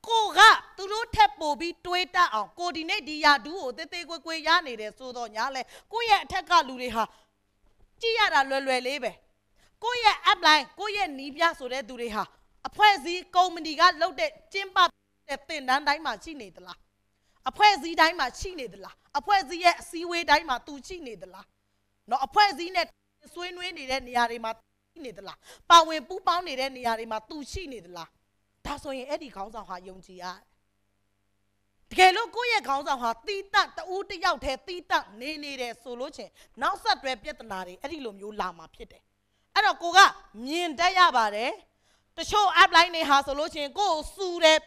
ကိုကသူတို့ထက်ပိုပြီးတွေးတတ်အောင်ကိုဒီနေ့ဒီယာဒူးကိုတေးသေးကွေးကွေးရနေတယ်ဆိုတော့ညာလဲကိုရဲ့အထက်ကလူတွေဟာကြည့်ရတာလွယ်လွယ်လေးပဲကိုရဲ့ app line ကိုရဲ့နီးပြဆိုတဲ့သူတွေဟာအဖွဲ့အစည်းကုမ္ပဏီကလုပ်တဲ့ကျင်းပတဲ့တင်တန်းတိုင်းမှာရှိနေသလားအဖွဲ့အစည်းတိုင်းမှာရှိနေသလားအဖွဲ့အစည်းရဲ့အစည်းအဝေးတိုင်းမှာသူရှိနေသလားเนาะအဖွဲ့အစည်းနဲ့ဆွေးနွေးနေတဲ့နေရာတွေမှာရှိနေသလားပါဝင်ပူးပေါင်းနေတဲ့နေရာတွေမှာသူရှိနေသလားဒါဆိုရင်အဲ့ဒီခေါင်းဆောင်ဟာယုံကြည်ရတကယ်လို့ကိုယ့်ရဲ့ခေါင်းဆောင်ဟာတီးတန့်တဦးတယောက်တည်းတီးတန့်နေနေတယ်ဆိုလို့ချင်းနောက်ဆက်တွဲပြဿနာတွေအဲ့ဒီလိုမျိုးလာမှာဖြစ်တယ်အဲ့တော့ကိုကမြင်တတ်ရပါတယ်တချို့ app line တွေဟာဆိုလို့ချင်းကိုယ်ကိုစူတယ်